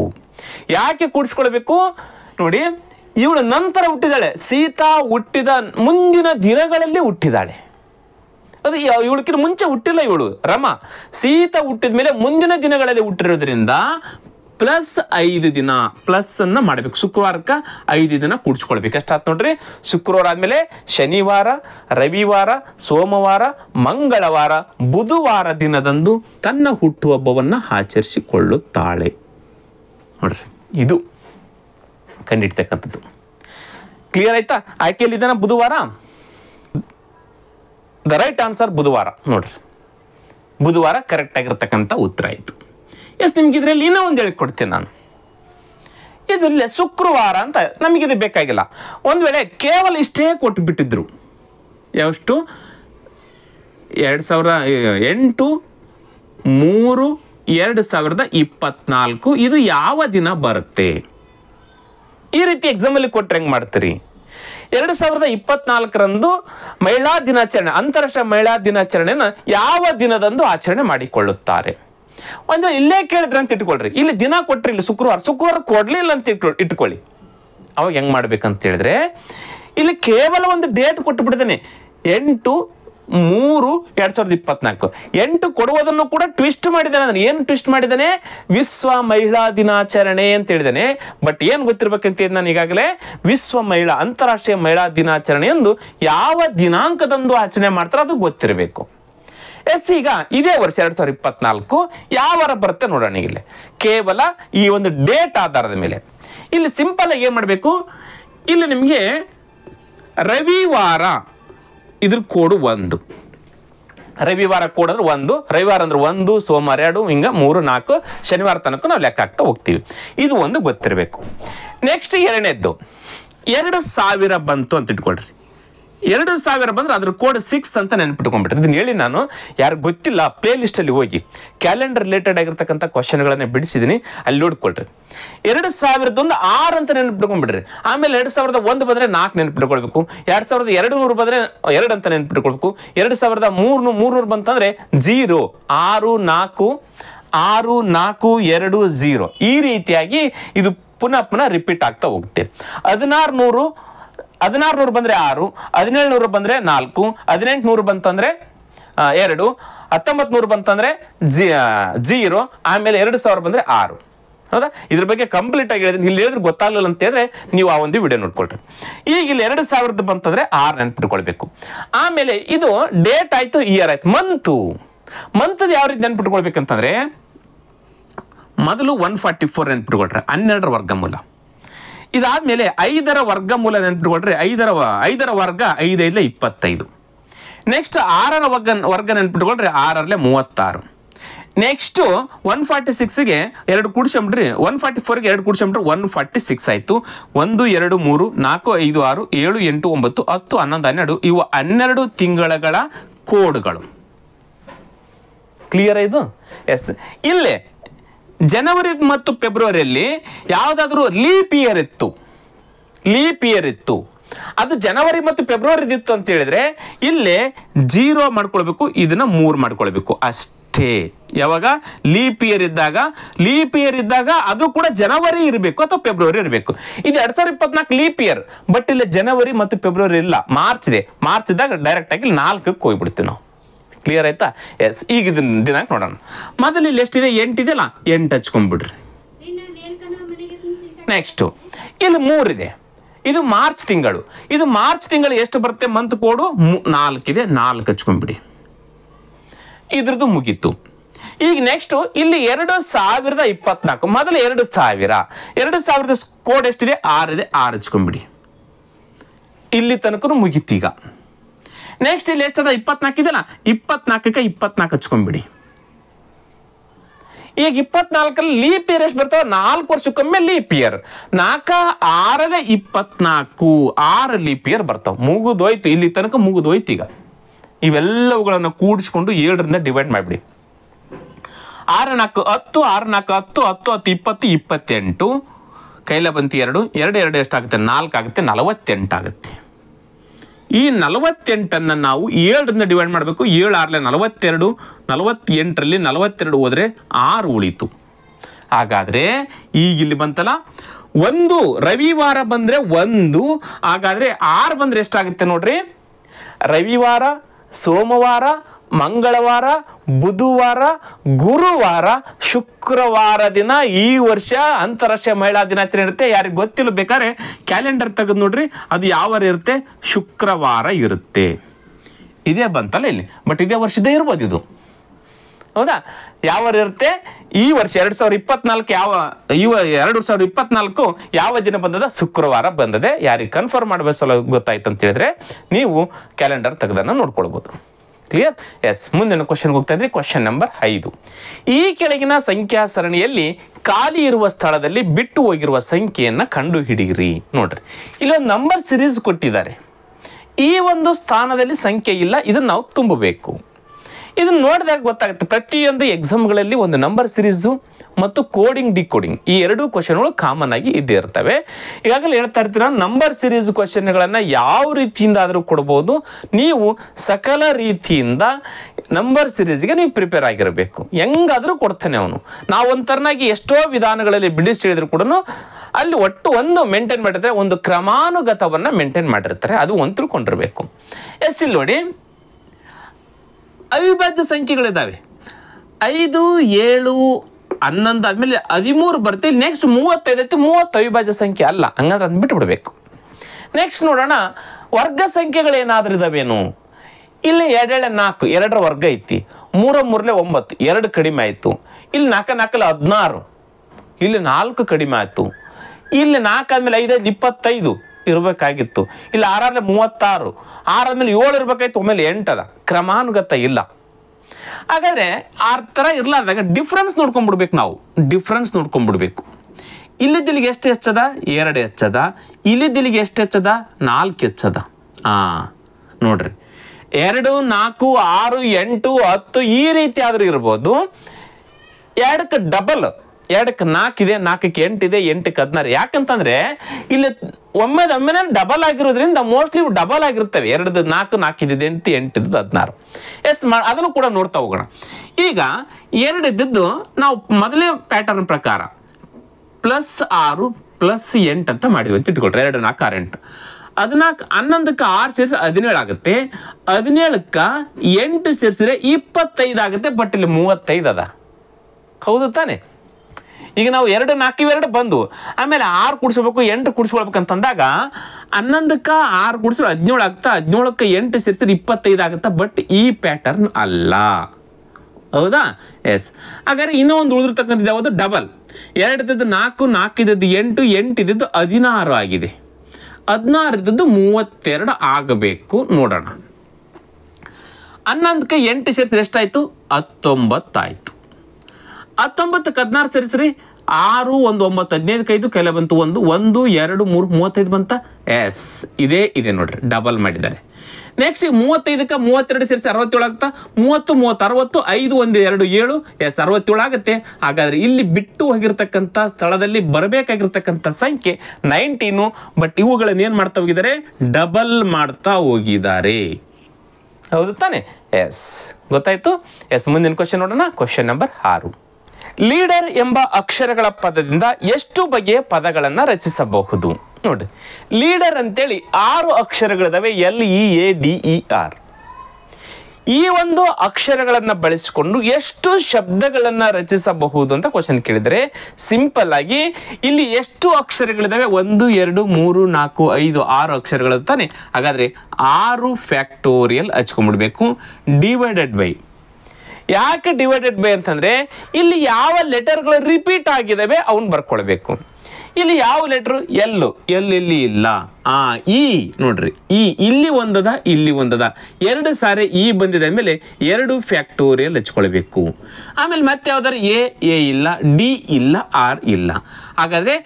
ಯಾಕೆ ಕೂಡಿಸ್ಕೊಳ್ಬೇಕು ನೋಡಿ ಇವಳು ನಂತರ ಹುಟ್ಟಿದಾಳೆ ಸೀತಾ ಹುಟ್ಟಿದ ಮುಂದಿನ ದಿನಗಳಲ್ಲಿ ಹುಟ್ಟಿದಾಳೆ ಅದು ಇವಳಕ್ಕಿಂತ ಮುಂಚೆ ಹುಟ್ಟಿಲ್ಲ ಇವಳು ರಮ ಸೀತ ಹುಟ್ಟಿದ ಮೇಲೆ ಮುಂದಿನ ದಿನಗಳಲ್ಲಿ ಹುಟ್ಟಿರೋದ್ರಿಂದ ಪ್ಲಸ್ ಐದು ದಿನ ಪ್ಲಸ್ ಅನ್ನ ಮಾಡಬೇಕು ಶುಕ್ರವಾರಕ್ಕೆ ಐದು ದಿನ ಕೂಡ್ಸ್ಕೊಳ್ಬೇಕು ಎಷ್ಟಾತ್ ನೋಡ್ರಿ ಶುಕ್ರವಾರ ಆದ್ಮೇಲೆ ಶನಿವಾರ ರವಿವಾರ ಸೋಮವಾರ ಮಂಗಳವಾರ ಬುಧವಾರ ದಿನದಂದು ತನ್ನ ಹುಟ್ಟುಹಬ್ಬವನ್ನು ಆಚರಿಸಿಕೊಳ್ಳುತ್ತಾಳೆ ನೋಡ್ರಿ ಇದು ಕಂಡಿಡ್ತಕ್ಕಂಥದ್ದು ಕ್ಲಿಯರ್ ಆಯ್ತಾ ಆಯ್ಕೆಯಲ್ಲಿ ಬುಧವಾರ ದ ರೈಟ್ ಆನ್ಸರ್ ಬುಧವಾರ ನೋಡ್ರಿ ಬುಧವಾರ ಕರೆಕ್ಟ್ ಆಗಿರ್ತಕ್ಕಂಥ ಉತ್ತರ ಆಯಿತು ಎಸ್ ನಿಮ್ಗೆ ಇದರಲ್ಲಿ ಇನ್ನೂ ಒಂದು ಕೊಡ್ತೀನಿ ನಾನು ಇದರಲ್ಲಿ ಶುಕ್ರವಾರ ಅಂತ ಇದು ಬೇಕಾಗಿಲ್ಲ ಒಂದು ವೇಳೆ ಕೇವಲ ಇಷ್ಟೇ ಕೊಟ್ಟು ಬಿಟ್ಟಿದ್ರು ಎಷ್ಟು ಎರಡು ಸಾವಿರದ ಎಂಟು ಮೂರು ಎರಡು ಸಾವಿರದ ಇಪ್ಪತ್ನಾಲ್ಕು ಇದು ಯಾವ ದಿನ ಬರುತ್ತೆ ಈ ರೀತಿ ಎಕ್ಸಾಮಲ್ಲಿ ಕೊಟ್ಟರೆ ಹೆಂಗೆ ಮಾಡ್ತೀರಿ ಎರಡು ಸಾವಿರದ ಇಪ್ಪತ್ನಾಲ್ಕರಂದು ಮಹಿಳಾ ದಿನಾಚರಣೆ ಅಂತಾರಾಷ್ಟ್ರೀಯ ಮಹಿಳಾ ದಿನಾಚರಣೆನ ಯಾವ ದಿನದಂದು ಆಚರಣೆ ಮಾಡಿಕೊಳ್ಳುತ್ತಾರೆ ಒಂದು ಇಲ್ಲೇ ಕೇಳಿದ್ರೆ ಅಂತ ಇಟ್ಕೊಳ್ರಿ ಇಲ್ಲಿ ದಿನ ಕೊಟ್ರಿ ಇಲ್ಲಿ ಶುಕ್ರವಾರ ಶುಕ್ರವಾರ ಕೊಡಲಿಲ್ಲ ಅಂತ ಇಟ್ಕೊ ಇಟ್ಕೊಳ್ಳಿ ಅವಾಗ ಹೆಂಗ್ ಮಾಡ್ಬೇಕಂತ ಹೇಳಿದ್ರೆ ಇಲ್ಲಿ ಕೇವಲ ಒಂದು ಡೇಟ್ ಕೊಟ್ಟು ಬಿಡ್ತೇನೆ ಎಂಟು ಮೂರು ಎರಡ್ ಸಾವಿರದ ಇಪ್ಪತ್ನಾಲ್ಕು ಎಂಟು ಕೊಡುವುದನ್ನು ಕೂಡ ಟ್ವಿಸ್ಟ್ ಮಾಡಿದ್ದಾನೆ ಅದನ್ನು ಏನು ಟ್ವಿಸ್ಟ್ ಮಾಡಿದ್ದಾನೆ ವಿಶ್ವ ಮಹಿಳಾ ದಿನಾಚರಣೆ ಅಂತ ಹೇಳಿದಾನೆ ಬಟ್ ಏನು ಗೊತ್ತಿರ್ಬೇಕಂತ ನಾನು ಈಗಾಗಲೇ ವಿಶ್ವ ಮಹಿಳಾ ಅಂತಾರಾಷ್ಟ್ರೀಯ ಮಹಿಳಾ ದಿನಾಚರಣೆ ಎಂದು ಯಾವ ದಿನಾಂಕದಂದು ಆಚರಣೆ ಮಾಡ್ತಾರೆ ಅದು ಗೊತ್ತಿರಬೇಕು ಎಸ್ ಈಗ ಇದೇ ವರ್ಷ ಎರಡ್ ಸಾವಿರದ ಇಪ್ಪತ್ನಾಲ್ಕು ಯಾವಾರ ಬರುತ್ತೆ ನೋಡೋಣ ಇಲ್ಲಿ ಕೇವಲ ಈ ಒಂದು ಡೇಟ್ ಆಧಾರದ ಮೇಲೆ ಇಲ್ಲಿ ಸಿಂಪಲ್ ಆಗಿ ಏನು ಮಾಡಬೇಕು ಇಲ್ಲಿ ನಿಮಗೆ ರವಿವಾರ ಇದ್ರ ಕೋಡು ಒಂದು ರವಿವಾರ ಕೋಡ್ ಅಂದ್ರೆ ಒಂದು ರವಿವಾರ ಅಂದ್ರೆ ಒಂದು ಸೋಮವಾರ ಎರಡು ಹಿಂಗ ಮೂರು ನಾಲ್ಕು ಶನಿವಾರ ತನಕ ನಾವು ಲೆಕ್ಕ ಹಾಕ್ತಾ ಹೋಗ್ತೀವಿ ಇದು ಒಂದು ಗೊತ್ತಿರಬೇಕು ನೆಕ್ಸ್ಟ್ ಎರಡನೇದ್ದು ಎರಡು ಸಾವಿರ ಬಂತು ಅಂತ ಇಟ್ಕೊಳ್ರಿ ಎರಡು ಸಾವಿರ ಬಂದ್ರೆ ಅದ್ರ ಕೋಡ್ ಸಿಕ್ಸ್ ಅಂತ ನೆನ್ಪಿಟ್ಕೊಂಡ್ಬಿಟ್ರೆ ಇದನ್ನ ಹೇಳಿ ನಾನು ಯಾರು ಗೊತ್ತಿಲ್ಲ ಪ್ಲೇ ಲಿಸ್ಟಲ್ಲಿ ಹೋಗಿ ಕ್ಯಾಲೆಂಡರ್ ರಿಲೇಟೆಡ್ ಆಗಿರ್ತಕ್ಕಂಥ ಗಳನ್ನ ಬಿಡಿಸಿದೀನಿ ಅಲ್ಲಿ ನೋಡ್ಕೊಳ್ರಿ ಎರಡು ಸಾವಿರದ ಒಂದು ಆರು ಅಂತ ನೆನ್ಪಿಟ್ಕೊಂಡ್ಬಿಡ್ರಿ ಆಮೇಲೆ ಎರಡು ಸಾವಿರದ ಒಂದು ಬಂದರೆ ನಾಲ್ಕು ನೆನಪಿಟ್ಕೊಳ್ಬೇಕು ಎರಡು ಸಾವಿರದ ಎರಡು ನೂರು ಬಂದರೆ ಎರಡು ಅಂತ ನೆನ್ಪಿಟ್ಕೊಳ್ಬೇಕು ಎರಡು ಸಾವಿರದ ಮೂರು ಮೂರ್ನೂರು ಬಂತಂದರೆ ಜೀರೋ ಆರು ನಾಲ್ಕು ಆರು ನಾಲ್ಕು ಎರಡು ಝೀರೋ ಈ ರೀತಿಯಾಗಿ ಇದು ಪುನಃ ಪುನಃ ರಿಪೀಟ್ ಆಗ್ತಾ ಹೋಗುತ್ತೆ ಹದಿನಾರು ನೂರು ಹದಿನಾರು ನೂರು ಬಂದರೆ ಆರು ಹದಿನೇಳು ನೂರು ಬಂದರೆ ನಾಲ್ಕು ಹದಿನೆಂಟು ನೂರು ಬಂತಂದರೆ ಎರಡು ಹತ್ತೊಂಬತ್ತು ನೂರು ಬಂತಂದರೆ ಜಿ ಜೀರೋ ಆಮೇಲೆ ಎರಡು ಸಾವಿರ ಬಂದರೆ ಆರು ಹೌದಾ ಇದ್ರ ಬಗ್ಗೆ ಕಂಪ್ಲೀಟ್ ಆಗಿ ಹೇಳಿದ್ರೆ ಇಲ್ಲಿ ಹೇಳಿದ್ರೆ ಗೊತ್ತಾಗಲಿಲ್ಲ ಅಂತ ಹೇಳಿದ್ರೆ ನೀವು ಆ ಒಂದು ವಿಡಿಯೋ ನೋಡ್ಕೊಳ್ರಿ ಈಗ ಇಲ್ಲಿ ಎರಡು ಸಾವಿರದ ಬಂತಂದ್ರೆ ಆರು ನೆನ್ಪಿಟ್ಕೊಳ್ಬೇಕು ಆಮೇಲೆ ಇದು ಡೇಟ್ ಆಯ್ತು ಇಯರ್ ಆಯ್ತು ಮಂತು ಮಂತ್ ಯಾವ ರೀತಿ ನೆನ್ಪಿಟ್ಕೊಳ್ಬೇಕಂತಂದ್ರೆ ಮೊದಲು ಒನ್ ಫಾರ್ಟಿ ಫೋರ್ ನೆನ್ಪಿಟ್ಕೊಳ್ರಿ ಹನ್ನೆರಡರ ವರ್ಗಮೂಲ ಇದಾದ್ಮೇಲೆ ಐದರ ವರ್ಗ ಮೂಲ ನೆನ್ಪಿಟ್ಕೊಳ್ರೆ ಐದರ ಐದರ ವರ್ಗ ಐದೈದಲೆ ಇಪ್ಪತ್ತೈದು ನೆಕ್ಸ್ಟ್ ಆರರ ವರ್ಗ ವರ್ಗ ನೆನ್ಪಿಟ್ಕೊಳ್ರೆ ಆರರಲ್ಲೇ ಮೂವತ್ತಾರು ನೆಕ್ಸ್ಟು ಒನ್ ಫಾರ್ಟಿ ಸಿಕ್ಸ್ಗೆ ಎರಡು ಕೂಡಿಸ್ಕೊಂಬಿಡ್ರಿ ಒನ್ ಫಾರ್ಟಿ ಫೋರ್ಗೆ ಎರಡು ಕೂಡಿಸ್ಕೊಂಬಿಟ್ರೆ ಒನ್ ಫಾರ್ಟಿ ಸಿಕ್ಸ್ ಆಯಿತು ಒಂದು ಎರಡು ಮೂರು ನಾಲ್ಕು ಐದು ಆರು ಏಳು ಎಂಟು ಒಂಬತ್ತು ಹತ್ತು ಹನ್ನೊಂದು ಹನ್ನೆರಡು ಇವು ಹನ್ನೆರಡು ತಿಂಗಳುಗಳ ಕೋಡ್ಗಳು ಕ್ಲಿಯರ್ ಇದು ಎಸ್ ಇಲ್ಲೇ ಜನವರಿ ಮತ್ತು ಫೆಬ್ರವರಿಯಲ್ಲಿ ಯಾವುದಾದ್ರೂ ಲೀಪ್ ಇಯರ್ ಇತ್ತು ಲೀಪ್ ಇಯರ್ ಇತ್ತು ಅದು ಜನವರಿ ಮತ್ತು ಫೆಬ್ರವರಿ ಇತ್ತು ಅಂತ ಹೇಳಿದ್ರೆ ಇಲ್ಲಿ ಜೀರೋ ಮಾಡ್ಕೊಳ್ಬೇಕು ಇದನ್ನ ಮೂರು ಮಾಡ್ಕೊಳ್ಬೇಕು ಅಷ್ಟೇ ಯಾವಾಗ ಲೀಪ್ ಇಯರ್ ಇದ್ದಾಗ ಲೀಪ್ ಇಯರ್ ಇದ್ದಾಗ ಅದು ಕೂಡ ಜನವರಿ ಇರಬೇಕು ಅಥವಾ ಫೆಬ್ರವರಿ ಇರಬೇಕು ಇದು ಎರಡ್ ಸಾವಿರದ ಇಪ್ಪತ್ನಾಲ್ಕು ಲೀಪ್ ಇಯರ್ ಬಟ್ ಇಲ್ಲಿ ಜನವರಿ ಮತ್ತು ಫೆಬ್ರವರಿ ಇಲ್ಲ ಮಾರ್ಚ್ ಇದೆ ಮಾರ್ಚ್ ಇದ್ದಾಗ ಡೈರೆಕ್ಟ್ ಆಗಿ ನಾಲ್ಕಕ್ಕೆ ಹೋಗ್ಬಿಡ್ತೀವಿ ನಾವು ಕ್ಲಿಯರ್ ಆಯ್ತಾ ಎಸ್ ಈಗ ಇದನ್ನ ದಿನಾಂಕ ನೋಡೋಣ ಮೊದಲು ಇಲ್ಲಿ ಎಷ್ಟಿದೆ ಎಂಟಿದೆಯಲ್ಲ ಎಂಟು ಹಚ್ಕೊಂಡ್ಬಿಡ್ರಿ ನೆಕ್ಸ್ಟು ಇಲ್ಲಿ ಮೂರಿದೆ ಇದು ಮಾರ್ಚ್ ತಿಂಗಳು ಇದು ಮಾರ್ಚ್ ತಿಂಗಳು ಎಷ್ಟು ಬರುತ್ತೆ ಮಂತ್ ಕೋಡು ನಾಲ್ಕಿದೆ ನಾಲ್ಕು ಹಚ್ಕೊಂಡ್ಬಿಡಿ ಇದ್ರದ್ದು ಮುಗೀತು ಈಗ ನೆಕ್ಸ್ಟು ಇಲ್ಲಿ ಎರಡು ಸಾವಿರದ ಇಪ್ಪತ್ನಾಲ್ಕು ಮೊದಲು ಎರಡು ಸಾವಿರ ಎರಡು ಸಾವಿರದ ಕೋಡ್ ಎಷ್ಟಿದೆ ಆರಿದೆ ಆರು ಹಚ್ಕೊಂಡ್ಬಿಡಿ ಇಲ್ಲಿ ತನಕ ಈಗ ನೆಕ್ಸ್ಟ್ ಇಲ್ಲಿ ಎಷ್ಟದ ಇಪ್ಪತ್ನಾಲ್ಕು ಇದೆಯಲ್ಲ ಇಪ್ಪತ್ನಾಲ್ಕಕ್ಕೆ ಇಪ್ಪತ್ನಾಲ್ಕು ಹಚ್ಕೊಂಬಿಡಿ ಈಗ ಇಪ್ಪತ್ನಾಲ್ಕಲ್ಲಿ ಲೀಪ್ ಇಯರ್ ಎಷ್ಟು ಬರ್ತವೆ ನಾಲ್ಕು ವರ್ಷಕ್ಕೊಮ್ಮೆ ಲೀಪ್ ಇಯರ್ ನಾಲ್ಕ ಆರನೇ ಇಪ್ಪತ್ನಾಲ್ಕು ಆರು ಲೀಪ್ ಇಯರ್ ಬರ್ತಾವೆ ಮುಗಿದೋಯ್ತು ಇಲ್ಲಿ ತನಕ ಮುಗಿದೋಯ್ತು ಈಗ ಇವೆಲ್ಲವುಗಳನ್ನು ಕೂಡಿಸ್ಕೊಂಡು ಏಳರಿಂದ ಡಿವೈಡ್ ಮಾಡಿಬಿಡಿ ಆರು ನಾಲ್ಕು ಹತ್ತು ಆರು ನಾಲ್ಕು ಹತ್ತು ಹತ್ತು ಹತ್ತು ಇಪ್ಪತ್ತು ಇಪ್ಪತ್ತೆಂಟು ಕೈಲ ಬಂತಿ ಎರಡು ಎರಡು ಎರಡು ಎಷ್ಟಾಗುತ್ತೆ ನಾಲ್ಕು ಆಗುತ್ತೆ ನಲವತ್ತೆಂಟಾಗುತ್ತೆ ಈ ನಲವತ್ತೆಂಟನ್ನು ನಾವು ಏಳರಿಂದ ಡಿವೈಡ್ ಮಾಡಬೇಕು ಏಳು ಆರಲೆ ನಲವತ್ತೆರಡು ನಲವತ್ತೆಂಟರಲ್ಲಿ ನಲವತ್ತೆರಡು ಹೋದರೆ ಆರು ಉಳಿತು ಹಾಗಾದರೆ ಈಗ ಇಲ್ಲಿ ಬಂತಲ್ಲ ಒಂದು ರವಿವಾರ ಬಂದರೆ ಒಂದು ಹಾಗಾದರೆ ಆರು ಬಂದರೆ ಎಷ್ಟಾಗುತ್ತೆ ನೋಡ್ರಿ ರವಿವಾರ ಸೋಮವಾರ ಮಂಗಳವಾರ ಬುಧವಾರ ಗುರುವಾರ ಶುಕ್ರವಾರ ದಿನ ಈ ವರ್ಷ ಅಂತಾರಾಷ್ಟ್ರೀಯ ಮಹಿಳಾ ದಿನಾಚರಣೆ ಇರುತ್ತೆ ಯಾರಿಗೆ ಗೊತ್ತಿಲ್ಲ ಬೇಕಾದ್ರೆ ಕ್ಯಾಲೆಂಡರ್ ತೆಗೆದು ನೋಡ್ರಿ ಅದು ಯಾವ ಇರುತ್ತೆ ಶುಕ್ರವಾರ ಇರುತ್ತೆ ಇದೇ ಬಂತಲ್ಲ ಇಲ್ಲಿ ಬಟ್ ಇದೇ ವರ್ಷದೇ ಇರ್ಬೋದು ಇದು ಹೌದಾ ಯಾವ ಇರುತ್ತೆ ಈ ವರ್ಷ ಎರಡ್ ಸಾವಿರದ ಇಪ್ಪತ್ನಾಲ್ಕು ಯಾವ ಈ ಎರಡು ಸಾವಿರದ ಇಪ್ಪತ್ನಾಲ್ಕು ಯಾವ ದಿನ ಬಂದದ ಶುಕ್ರವಾರ ಬಂದದೆ ಯಾರಿಗೆ ಕನ್ಫರ್ಮ್ ಮಾಡಬೇಕು ಗೊತ್ತಾಯ್ತು ಅಂತ ಹೇಳಿದ್ರೆ ನೀವು ಕ್ಯಾಲೆಂಡರ್ ತೆಗೆದನ್ನು ನೋಡ್ಕೊಳ್ಬೋದು ಕ್ಲಿಯರ್ ಎಸ್ ಮುಂದಿನ ಕ್ವಶನ್ ಹೋಗ್ತಾ ಇದ್ರೆ ಕ್ವಶನ್ ನಂಬರ್ ಐದು ಈ ಕೆಳಗಿನ ಸಂಖ್ಯಾ ಸರಣಿಯಲ್ಲಿ ಖಾಲಿ ಇರುವ ಸ್ಥಳದಲ್ಲಿ ಬಿಟ್ಟು ಹೋಗಿರುವ ಸಂಖ್ಯೆಯನ್ನು ಕಂಡು ಹಿಡಿಯಿರಿ ನೋಡ್ರಿ ಇಲ್ಲೊಂದು ನಂಬರ್ ಸಿರೀಸ್ ಕೊಟ್ಟಿದ್ದಾರೆ ಈ ಒಂದು ಸ್ಥಾನದಲ್ಲಿ ಸಂಖ್ಯೆ ಇಲ್ಲ ಇದನ್ನು ನಾವು ತುಂಬಬೇಕು ಇದನ್ನು ನೋಡಿದಾಗ ಗೊತ್ತಾಗುತ್ತೆ ಪ್ರತಿಯೊಂದು ಎಕ್ಸಾಮ್ಗಳಲ್ಲಿ ಒಂದು ನಂಬರ್ ಸಿರೀಸು ಮತ್ತು ಕೋಡಿಂಗ್ ಡಿಕೋಡಿಂಗ್ ಈ ಎರಡೂ ಕ್ವಶನ್ಗಳು ಕಾಮನ್ ಆಗಿ ಇದ್ದೇ ಇರ್ತವೆ ಈಗಾಗಲೇ ಹೇಳ್ತಾ ಇರ್ತೀರ ನಂಬರ್ ಸಿರೀಸ್ ಕ್ವಶನ್ಗಳನ್ನು ಯಾವ ರೀತಿಯಿಂದ ಆದರೂ ಕೊಡ್ಬೋದು ನೀವು ಸಕಲ ರೀತಿಯಿಂದ ನಂಬರ್ ಸಿರೀಸ್ಗೆ ನೀವು ಪ್ರಿಪೇರ್ ಆಗಿರಬೇಕು ಹೆಂಗಾದರೂ ಕೊಡ್ತಾನೆ ಅವನು ನಾವು ಒಂಥರನಾಗಿ ಎಷ್ಟೋ ವಿಧಾನಗಳಲ್ಲಿ ಬಿಡಿಸಿ ಹೇಳಿದ್ರು ಕೂಡ ಅಲ್ಲಿ ಒಟ್ಟು ಒಂದು ಮೇಂಟೈನ್ ಮಾಡಿದ್ರೆ ಒಂದು ಕ್ರಮಾನುಗತವನ್ನು ಮೇಂಟೈನ್ ಮಾಡಿರ್ತಾರೆ ಅದು ಒಂದು ತಿಳ್ಕೊಂಡಿರಬೇಕು ಎಸ್ ಇಲ್ಲಿ ನೋಡಿ ಅವಿಭಾಜ್ಯ ಸಂಖ್ಯೆಗಳಿದ್ದಾವೆ ಐದು ಏಳು ಹನ್ನೊಂದು ಆದ್ಮೇಲೆ ಹದಿಮೂರು ಬರ್ತಿ ನೆಕ್ಸ್ಟ್ ಮೂವತ್ತೈದು ಐತೆ ಮೂವತ್ತು ಅವಿಭಾಜ್ಯ ಸಂಖ್ಯೆ ಅಲ್ಲ ಹಂಗಾದ್ರೆ ಅದನ್ನ ಬಿಡಬೇಕು ನೆಕ್ಸ್ಟ್ ನೋಡೋಣ ವರ್ಗ ಸಂಖ್ಯೆಗಳೇನಾದ್ರೂ ಇದಾವೇನು ಇಲ್ಲಿ ಎರಡೆಳೆ ನಾಲ್ಕು ಎರಡರ ವರ್ಗ ಐತಿ ಮೂರ ಮೂರಲೆ ಒಂಬತ್ತು ಎರಡು ಕಡಿಮೆ ಆಯಿತು ಇಲ್ಲಿ ನಾಲ್ಕು ನಾಲ್ಕಲ್ಲಿ ಹದಿನಾರು ಇಲ್ಲಿ ನಾಲ್ಕು ಕಡಿಮೆ ಆಯಿತು ಇಲ್ಲಿ ನಾಲ್ಕು ಆದಮೇಲೆ ಐದೈದು ಇಪ್ಪತ್ತೈದು ಇರಬೇಕಾಗಿತ್ತು ಇಲ್ಲಿ ಆರಾದ್ಮೇಲೆ ಮೂವತ್ತಾರು ಆರಾದ್ಮೇಲೆ ಏಳು ಇರ್ಬೇಕಾಯ್ತು ಒಮ್ಮೆಲೆ ಎಂಟದ ಕ್ರಮಾನುಗತ ಇಲ್ಲ ಹಾಗಾದರೆ ಆ ಥರ ಇರಲಾರ್ದಾಗ ಡಿಫ್ರೆನ್ಸ್ ನೋಡ್ಕೊಂಬಿಡ್ಬೇಕು ನಾವು ಡಿಫ್ರೆನ್ಸ್ ನೋಡ್ಕೊಂಬಿಡ್ಬೇಕು ಇಲ್ಲಿದ್ದಿಲ್ಲಿಗೆ ಎಷ್ಟು ಹೆಚ್ಚದ ಎರಡು ಹೆಚ್ಚದ ಇಲ್ಲಿದ್ದಿಲ್ಲಿಗೆ ಎಷ್ಟು ಹೆಚ್ಚದ ನಾಲ್ಕು ಹೆಚ್ಚದ ಹಾಂ ನೋಡ್ರಿ ಎರಡು ನಾಲ್ಕು ಆರು ಎಂಟು ಹತ್ತು ಈ ರೀತಿ ಆದರೂ ಇರ್ಬೋದು ಎರಡಕ್ಕೆ ಡಬಲ್ ಎರಡಕ್ಕೆ ನಾಲ್ಕು ಇದೆ ನಾಲ್ಕಕ್ಕೆ ಎಂಟು ಇದೆ ಎಂಟಕ್ಕೆ ಹದಿನಾರು ಯಾಕಂತಂದ್ರೆ ಇಲ್ಲಿ ಒಮ್ಮೆದ ಒಮ್ಮೆನೇ ಡಬಲ್ ಆಗಿರೋದ್ರಿಂದ ಮೋಸ್ಟ್ಲಿ ಡಬಲ್ ಆಗಿರ್ತವೆ ಎರಡದು ನಾಲ್ಕು ನಾಲ್ಕಿದ್ದು ಎಂಟು ಎಂಟು ಎಂಟಿದ್ದು ಹದಿನಾರು ಎಸ್ ಮಾ ಅದನ್ನು ಕೂಡ ನೋಡ್ತಾ ಹೋಗೋಣ ಈಗ ಎರಡು ಇದ್ದಿದ್ದು ನಾವು ಮೊದಲೇ ಪ್ಯಾಟರ್ನ್ ಪ್ರಕಾರ ಪ್ಲಸ್ ಆರು ಪ್ಲಸ್ ಎಂಟು ಅಂತ ಮಾಡಿವಿ ಅಂತ ಇಟ್ಕೊಟ್ರೆ ಎರಡು ನಾಲ್ಕು ಆರು ಎಂಟು ಹದಿನಾಲ್ಕು ಹನ್ನೊಂದಕ್ಕೆ ಆರು ಸೇರಿಸಿ ಹದಿನೇಳು ಆಗುತ್ತೆ ಹದಿನೇಳಕ್ಕೆ ಎಂಟು ಸೇರಿಸಿದ್ರೆ ಇಪ್ಪತ್ತೈದು ಆಗುತ್ತೆ ಬಟ್ ಇಲ್ಲಿ ಮೂವತ್ತೈದು ಅದ ಹೌದು ತಾನೆ ಈಗ ನಾವು ಎರಡು ನಾಲ್ಕು ಇವೆರಡು ಬಂದು ಆಮೇಲೆ ಆರು ಕುಡಿಸ್ಬೇಕು ಎಂಟು ಕುಡಿಸ್ಕೊಳ್ಬೇಕು ಅಂತಂದಾಗ ಹನ್ನೊಂದಕ್ಕೆ ಆರು ಕುಡಿಸಿದ್ರೆ ಹದಿನೇಳು ಆಗ್ತಾ ಹದಿನೇಳಕ್ಕೆ ಎಂಟು ಸೇರಿಸಿದ್ರೆ ಇಪ್ಪತ್ತೈದು ಆಗುತ್ತಾ ಬಟ್ ಈ ಪ್ಯಾಟರ್ನ್ ಅಲ್ಲ ಹೌದಾ ಎಸ್ ಹಾಗಾದ್ರೆ ಇನ್ನೂ ಒಂದು ಉಳಿದಿರ್ತಕ್ಕಂಥದ್ದು ಯಾವುದು ಡಬಲ್ ಎರಡು ಇದ್ದದ್ದು ನಾಲ್ಕು ನಾಲ್ಕು ಇದ್ದದ್ದು ಎಂಟು ಎಂಟು ಇದ್ದದ್ದು ಹದಿನಾರು ಆಗಿದೆ ಹದಿನಾರು ಇದ್ದದ್ದು ಮೂವತ್ತೆರಡು ಆಗಬೇಕು ನೋಡೋಣ ಹನ್ನೊಂದಕ್ಕೆ ಎಂಟು ಸೇರಿಸಿದ್ರೆ ಎಷ್ಟಾಯಿತು ಹತ್ತೊಂಬತ್ತಾಯ್ತು ಹತ್ತೊಂಬತ್ತು ಹದಿನಾರು ಸರಿಸ್ರಿ ಆರು ಒಂದು ಒಂಬತ್ತು ಹದಿನೈದು ಕೈದು ಕೆಲ ಬಂತು ಒಂದು ಒಂದು ಎರಡು ಮೂರು ಮೂವತ್ತೈದು ಬಂತ ಎಸ್ ಇದೇ ಇದೆ ನೋಡ್ರಿ ಡಬಲ್ ಮಾಡಿದ್ದಾರೆ ನೆಕ್ಸ್ಟ್ ಮೂವತ್ತೈದಕ್ಕೆ ಮೂವತ್ತೆರಡು ಸೇರಿಸಿ ಅರವತ್ತೇಳು ಆಗ್ತಾ ಮೂವತ್ತು ಮೂವತ್ತು ಅರವತ್ತು ಐದು ಒಂದು ಎರಡು ಏಳು ಎಸ್ ಅರವತ್ತೇಳು ಆಗುತ್ತೆ ಹಾಗಾದರೆ ಇಲ್ಲಿ ಬಿಟ್ಟು ಹೋಗಿರ್ತಕ್ಕಂಥ ಸ್ಥಳದಲ್ಲಿ ಬರಬೇಕಾಗಿರ್ತಕ್ಕಂಥ ಸಂಖ್ಯೆ ನೈನ್ಟೀನು ಬಟ್ ಇವುಗಳನ್ನ ಏನು ಮಾಡ್ತಾ ಹೋಗಿದ್ದಾರೆ ಡಬಲ್ ಮಾಡ್ತಾ ಹೋಗಿದ್ದಾರೆ ಹೌದು ತಾನೆ ಎಸ್ ಗೊತ್ತಾಯಿತು ಎಸ್ ಮುಂದಿನ ಕ್ವಶನ್ ನೋಡೋಣ ಕ್ವಶನ್ ನಂಬರ್ ಆರು ಲೀಡರ್ ಎಂಬ ಅಕ್ಷರಗಳ ಪದದಿಂದ ಎಷ್ಟು ಬಗೆಯ ಪದಗಳನ್ನು ರಚಿಸಬಹುದು ನೋಡಿ ಲೀಡರ್ ಅಂತೇಳಿ ಆರು ಅಕ್ಷರಗಳಿದಾವೆ L E A D E R ಈ ಒಂದು ಅಕ್ಷರಗಳನ್ನು ಬಳಸಿಕೊಂಡು ಎಷ್ಟು ಶಬ್ದಗಳನ್ನು ರಚಿಸಬಹುದು ಅಂತ ಕ್ವಶನ್ ಕೇಳಿದರೆ ಸಿಂಪಲ್ ಆಗಿ ಇಲ್ಲಿ ಎಷ್ಟು ಅಕ್ಷರಗಳಿದಾವೆ ಒಂದು ಎರಡು ಮೂರು ನಾಲ್ಕು ಐದು ಆರು ಅಕ್ಷರಗಳು ತಾನೆ ಹಾಗಾದರೆ ಆರು ಫ್ಯಾಕ್ಟೋರಿಯಲ್ ಹಚ್ಕೊಂಡ್ಬಿಡ್ಬೇಕು ಡಿವೈಡೆಡ್ ಬೈ ಯಾಕೆ ಡಿವೈಡೆಡ್ ಬೈ ಅಂತಂದರೆ ಇಲ್ಲಿ ಯಾವ ಲೆಟರ್ಗಳು ರಿಪೀಟ್ ಆಗಿದ್ದಾವೆ ಅವನು ಬರ್ಕೊಳ್ಬೇಕು ಇಲ್ಲಿ ಯಾವ ಲೆಟ್ರು ಎಲ್ಲು ಎಲ್ಲೆಲ್ಲಿ ಇಲ್ಲ ಆ ಇ ನೋಡ್ರಿ ಈ ಇಲ್ಲಿ ಒಂದದ ಇಲ್ಲಿ ಒಂದದ ಎರಡು ಸಾರಿ ಇ ಬಂದಿದೆ ಮೇಲೆ ಎರಡು ಫ್ಯಾಕ್ಟೋರಿಯಲ್ ಹಚ್ಕೊಳ್ಬೇಕು ಆಮೇಲೆ ಮತ್ತೆ ಯಾವ್ದಾರು ಎ ಎ ಇಲ್ಲ ಡಿ ಇಲ್ಲ ಆರ್ ಇಲ್ಲ ಹಾಗಾದರೆ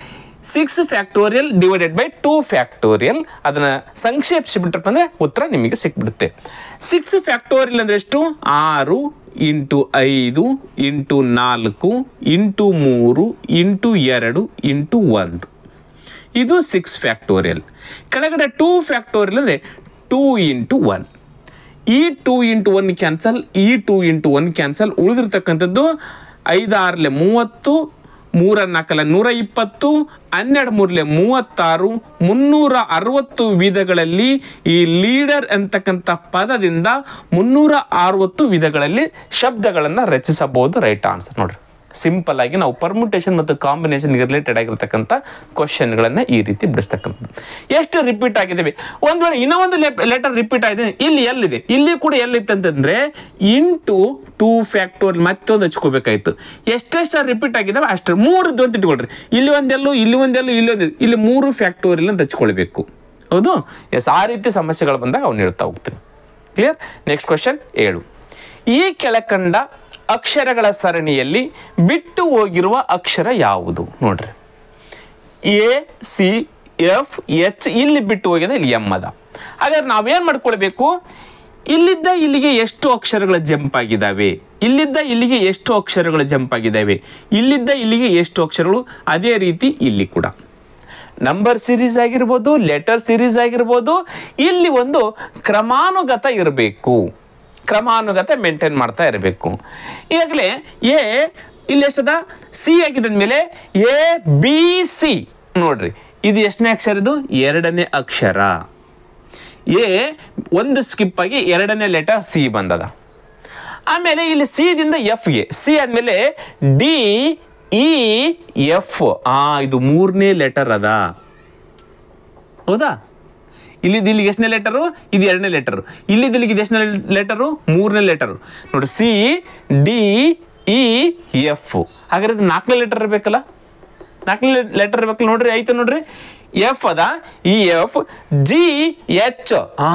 six factorial divided by two factorial ಅದನ್ನು ಸಂಕ್ಷೇಪಿಸಿಬಿಟ್ರಪ್ಪ ಅಂದರೆ ಉತ್ತರ ನಿಮಗೆ ಸಿಕ್ಬಿಡುತ್ತೆ ಸಿಕ್ಸ್ ಫ್ಯಾಕ್ಟೋರಿಯಲ್ ಅಂದರೆ ಎಷ್ಟು ಆರು ಇಂಟು ಐದು ಇಂಟು ನಾಲ್ಕು ಇಂಟು ಮೂರು ಇಂಟು ಎರಡು ಇಂಟು ಒಂದು ಇದು ಸಿಕ್ಸ್ ಫ್ಯಾಕ್ಟೋರಿಯಲ್ ಕೆಳಗಡೆ ಟೂ ಫ್ಯಾಕ್ಟೋರಿಯಲ್ ಅಂದರೆ ಟೂ ಇಂಟು ಒನ್ ಈ ಟೂ ಇಂಟು ಒನ್ ಕ್ಯಾನ್ಸಲ್ ಈ ಟೂ ಇಂಟು ಒನ್ ಕ್ಯಾನ್ಸಲ್ ಉಳಿದಿರ್ತಕ್ಕಂಥದ್ದು ಐದಾರಲೆ ಮೂವತ್ತು ಮೂರ ನಾಲ್ಕಲ್ಲ ನೂರ ಇಪ್ಪತ್ತು ಹನ್ನೆರಡು ಮೂರಲೆ ಮೂವತ್ತಾರು ಮುನ್ನೂರ ಅರವತ್ತು ವಿಧಗಳಲ್ಲಿ ಈ ಲೀಡರ್ ಅಂತಕ್ಕಂಥ ಪದದಿಂದ ಮುನ್ನೂರ ಅರವತ್ತು ವಿಧಗಳಲ್ಲಿ ಶಬ್ದಗಳನ್ನು ರಚಿಸಬಹುದು ರೈಟ್ ಆನ್ಸರ್ ನೋಡ್ರಿ ಸಿಂಪಲ್ ಆಗಿ ನಾವು ಪರ್ಮುಟೇಷನ್ ಮತ್ತು ಕಾಂಬಿನೇಷನ್ಗೆ ರಿಲೇಟೆಡ್ ಆಗಿರ್ತಕ್ಕಂಥ ಕ್ವಶನ್ಗಳನ್ನು ಈ ರೀತಿ ಬಿಡಿಸ್ತಕ್ಕಂಥದ್ದು ಎಷ್ಟು ರಿಪೀಟ್ ಆಗಿದ್ದೇವೆ ಒಂದು ವೇಳೆ ಇನ್ನೊಂದು ಲೆಟರ್ ರಿಪೀಟ್ ಆಗಿದೆ ಇಲ್ಲಿ ಎಲ್ಲಿದೆ ಇಲ್ಲಿ ಕೂಡ ಅಂತಂದ್ರೆ ಇಂಟು ಟೂ ಫ್ಯಾಕ್ಟೋರ್ ಮತ್ತೊಂದು ಹಚ್ಕೋಬೇಕಾಯಿತು ಎಷ್ಟೆಷ್ಟು ರಿಪೀಟ್ ಆಗಿದ್ದಾವೆ ಅಷ್ಟು ಮೂರು ಅಂತ ಇಟ್ಕೊಳ್ರಿ ಇಲ್ಲಿ ಒಂದೆಲ್ಲೂ ಇಲ್ಲಿ ಒಂದೆಲ್ಲೂ ಇಲ್ಲಿ ಒಂದು ಇಲ್ಲಿ ಮೂರು ಫ್ಯಾಕ್ಟೋರಿಯಲ್ ಅಂತ ಹಚ್ಕೊಳ್ಬೇಕು ಹೌದು ಎಸ್ ಆ ರೀತಿ ಸಮಸ್ಯೆಗಳು ಬಂದಾಗ ಅವ್ನು ಹೇಳ್ತಾ ಹೋಗ್ತೀನಿ ಕ್ಲಿಯರ್ ನೆಕ್ಸ್ಟ್ ಕ್ವಶನ್ ಏಳು ಈ ಕೆಳಕಂಡ ಅಕ್ಷರಗಳ ಸರಣಿಯಲ್ಲಿ ಬಿಟ್ಟು ಹೋಗಿರುವ ಅಕ್ಷರ ಯಾವುದು ನೋಡ್ರಿ ಎ ಸಿ ಎಫ್ ಎಚ್ ಇಲ್ಲಿ ಬಿಟ್ಟು ಹೋಗಿದೆ ಇಲ್ಲಿ ಎಮ್ ಅದ ಹಾಗಾದ್ರೆ ನಾವೇನು ಮಾಡ್ಕೊಳ್ಬೇಕು ಇಲ್ಲಿದ್ದ ಇಲ್ಲಿಗೆ ಎಷ್ಟು ಅಕ್ಷರಗಳ ಜಂಪ್ ಆಗಿದ್ದಾವೆ ಇಲ್ಲಿದ್ದ ಇಲ್ಲಿಗೆ ಎಷ್ಟು ಅಕ್ಷರಗಳು ಜಂಪ್ ಆಗಿದ್ದಾವೆ ಇಲ್ಲಿದ್ದ ಇಲ್ಲಿಗೆ ಎಷ್ಟು ಅಕ್ಷರಗಳು ಅದೇ ರೀತಿ ಇಲ್ಲಿ ಕೂಡ ನಂಬರ್ ಸಿರೀಸ್ ಆಗಿರ್ಬೋದು ಲೆಟರ್ ಸಿರೀಸ್ ಆಗಿರ್ಬೋದು ಇಲ್ಲಿ ಒಂದು ಕ್ರಮಾನುಗತ ಇರಬೇಕು ಕ್ರಮಾನುಗತ ಮೇಂಟೈನ್ ಮಾಡ್ತಾ ಇರಬೇಕು ಈಗಾಗಲೇ ಎ ಇಲ್ಲಿ ಎಷ್ಟದ ಸಿ ಆಗಿದ್ದ ಮೇಲೆ ಎ ಬಿ ಸಿ ನೋಡ್ರಿ ಇದು ಎಷ್ಟನೇ ಅಕ್ಷರ ಇದು ಎರಡನೇ ಅಕ್ಷರ ಎ ಒಂದು ಸ್ಕಿಪ್ ಆಗಿ ಎರಡನೇ ಲೆಟರ್ ಸಿ ಬಂದದ ಆಮೇಲೆ ಇಲ್ಲಿ ಸಿ ದಿಂದ ಎಫ್ಗೆ ಸಿ ಆದಮೇಲೆ ಡಿ ಇ e, ಎಫ್ ಆ ಇದು ಮೂರನೇ ಲೆಟರ್ ಅದ ಹೌದಾ ಇಲ್ಲಿ ಇಲ್ಲಿಗೆ ಎಷ್ಟನೇ ಲೆಟರು ಇದು ಎರಡನೇ ಲೆಟರು ಇಲ್ಲಿ ಇಲ್ಲಿಗೆ ಇದು ಎಷ್ಟನೇ ಲೆಟರು ಮೂರನೇ ಲೆಟರು ನೋಡಿ ಸಿ ಡಿ ಇ ಎಫ್ ಹಾಗಾದ್ರೆ ನಾಲ್ಕನೇ ಲೆಟರ್ ಇರಬೇಕಲ್ಲ ನಾಲ್ಕನೇ ಲೆಟರ್ ಇರ್ಬೇಕಲ್ಲ ನೋಡ್ರಿ ಆಯ್ತು ನೋಡ್ರಿ ಎಫ್ ಅದ ಇ ಎಫ್ ಜಿ ಎಚ್ ಹಾ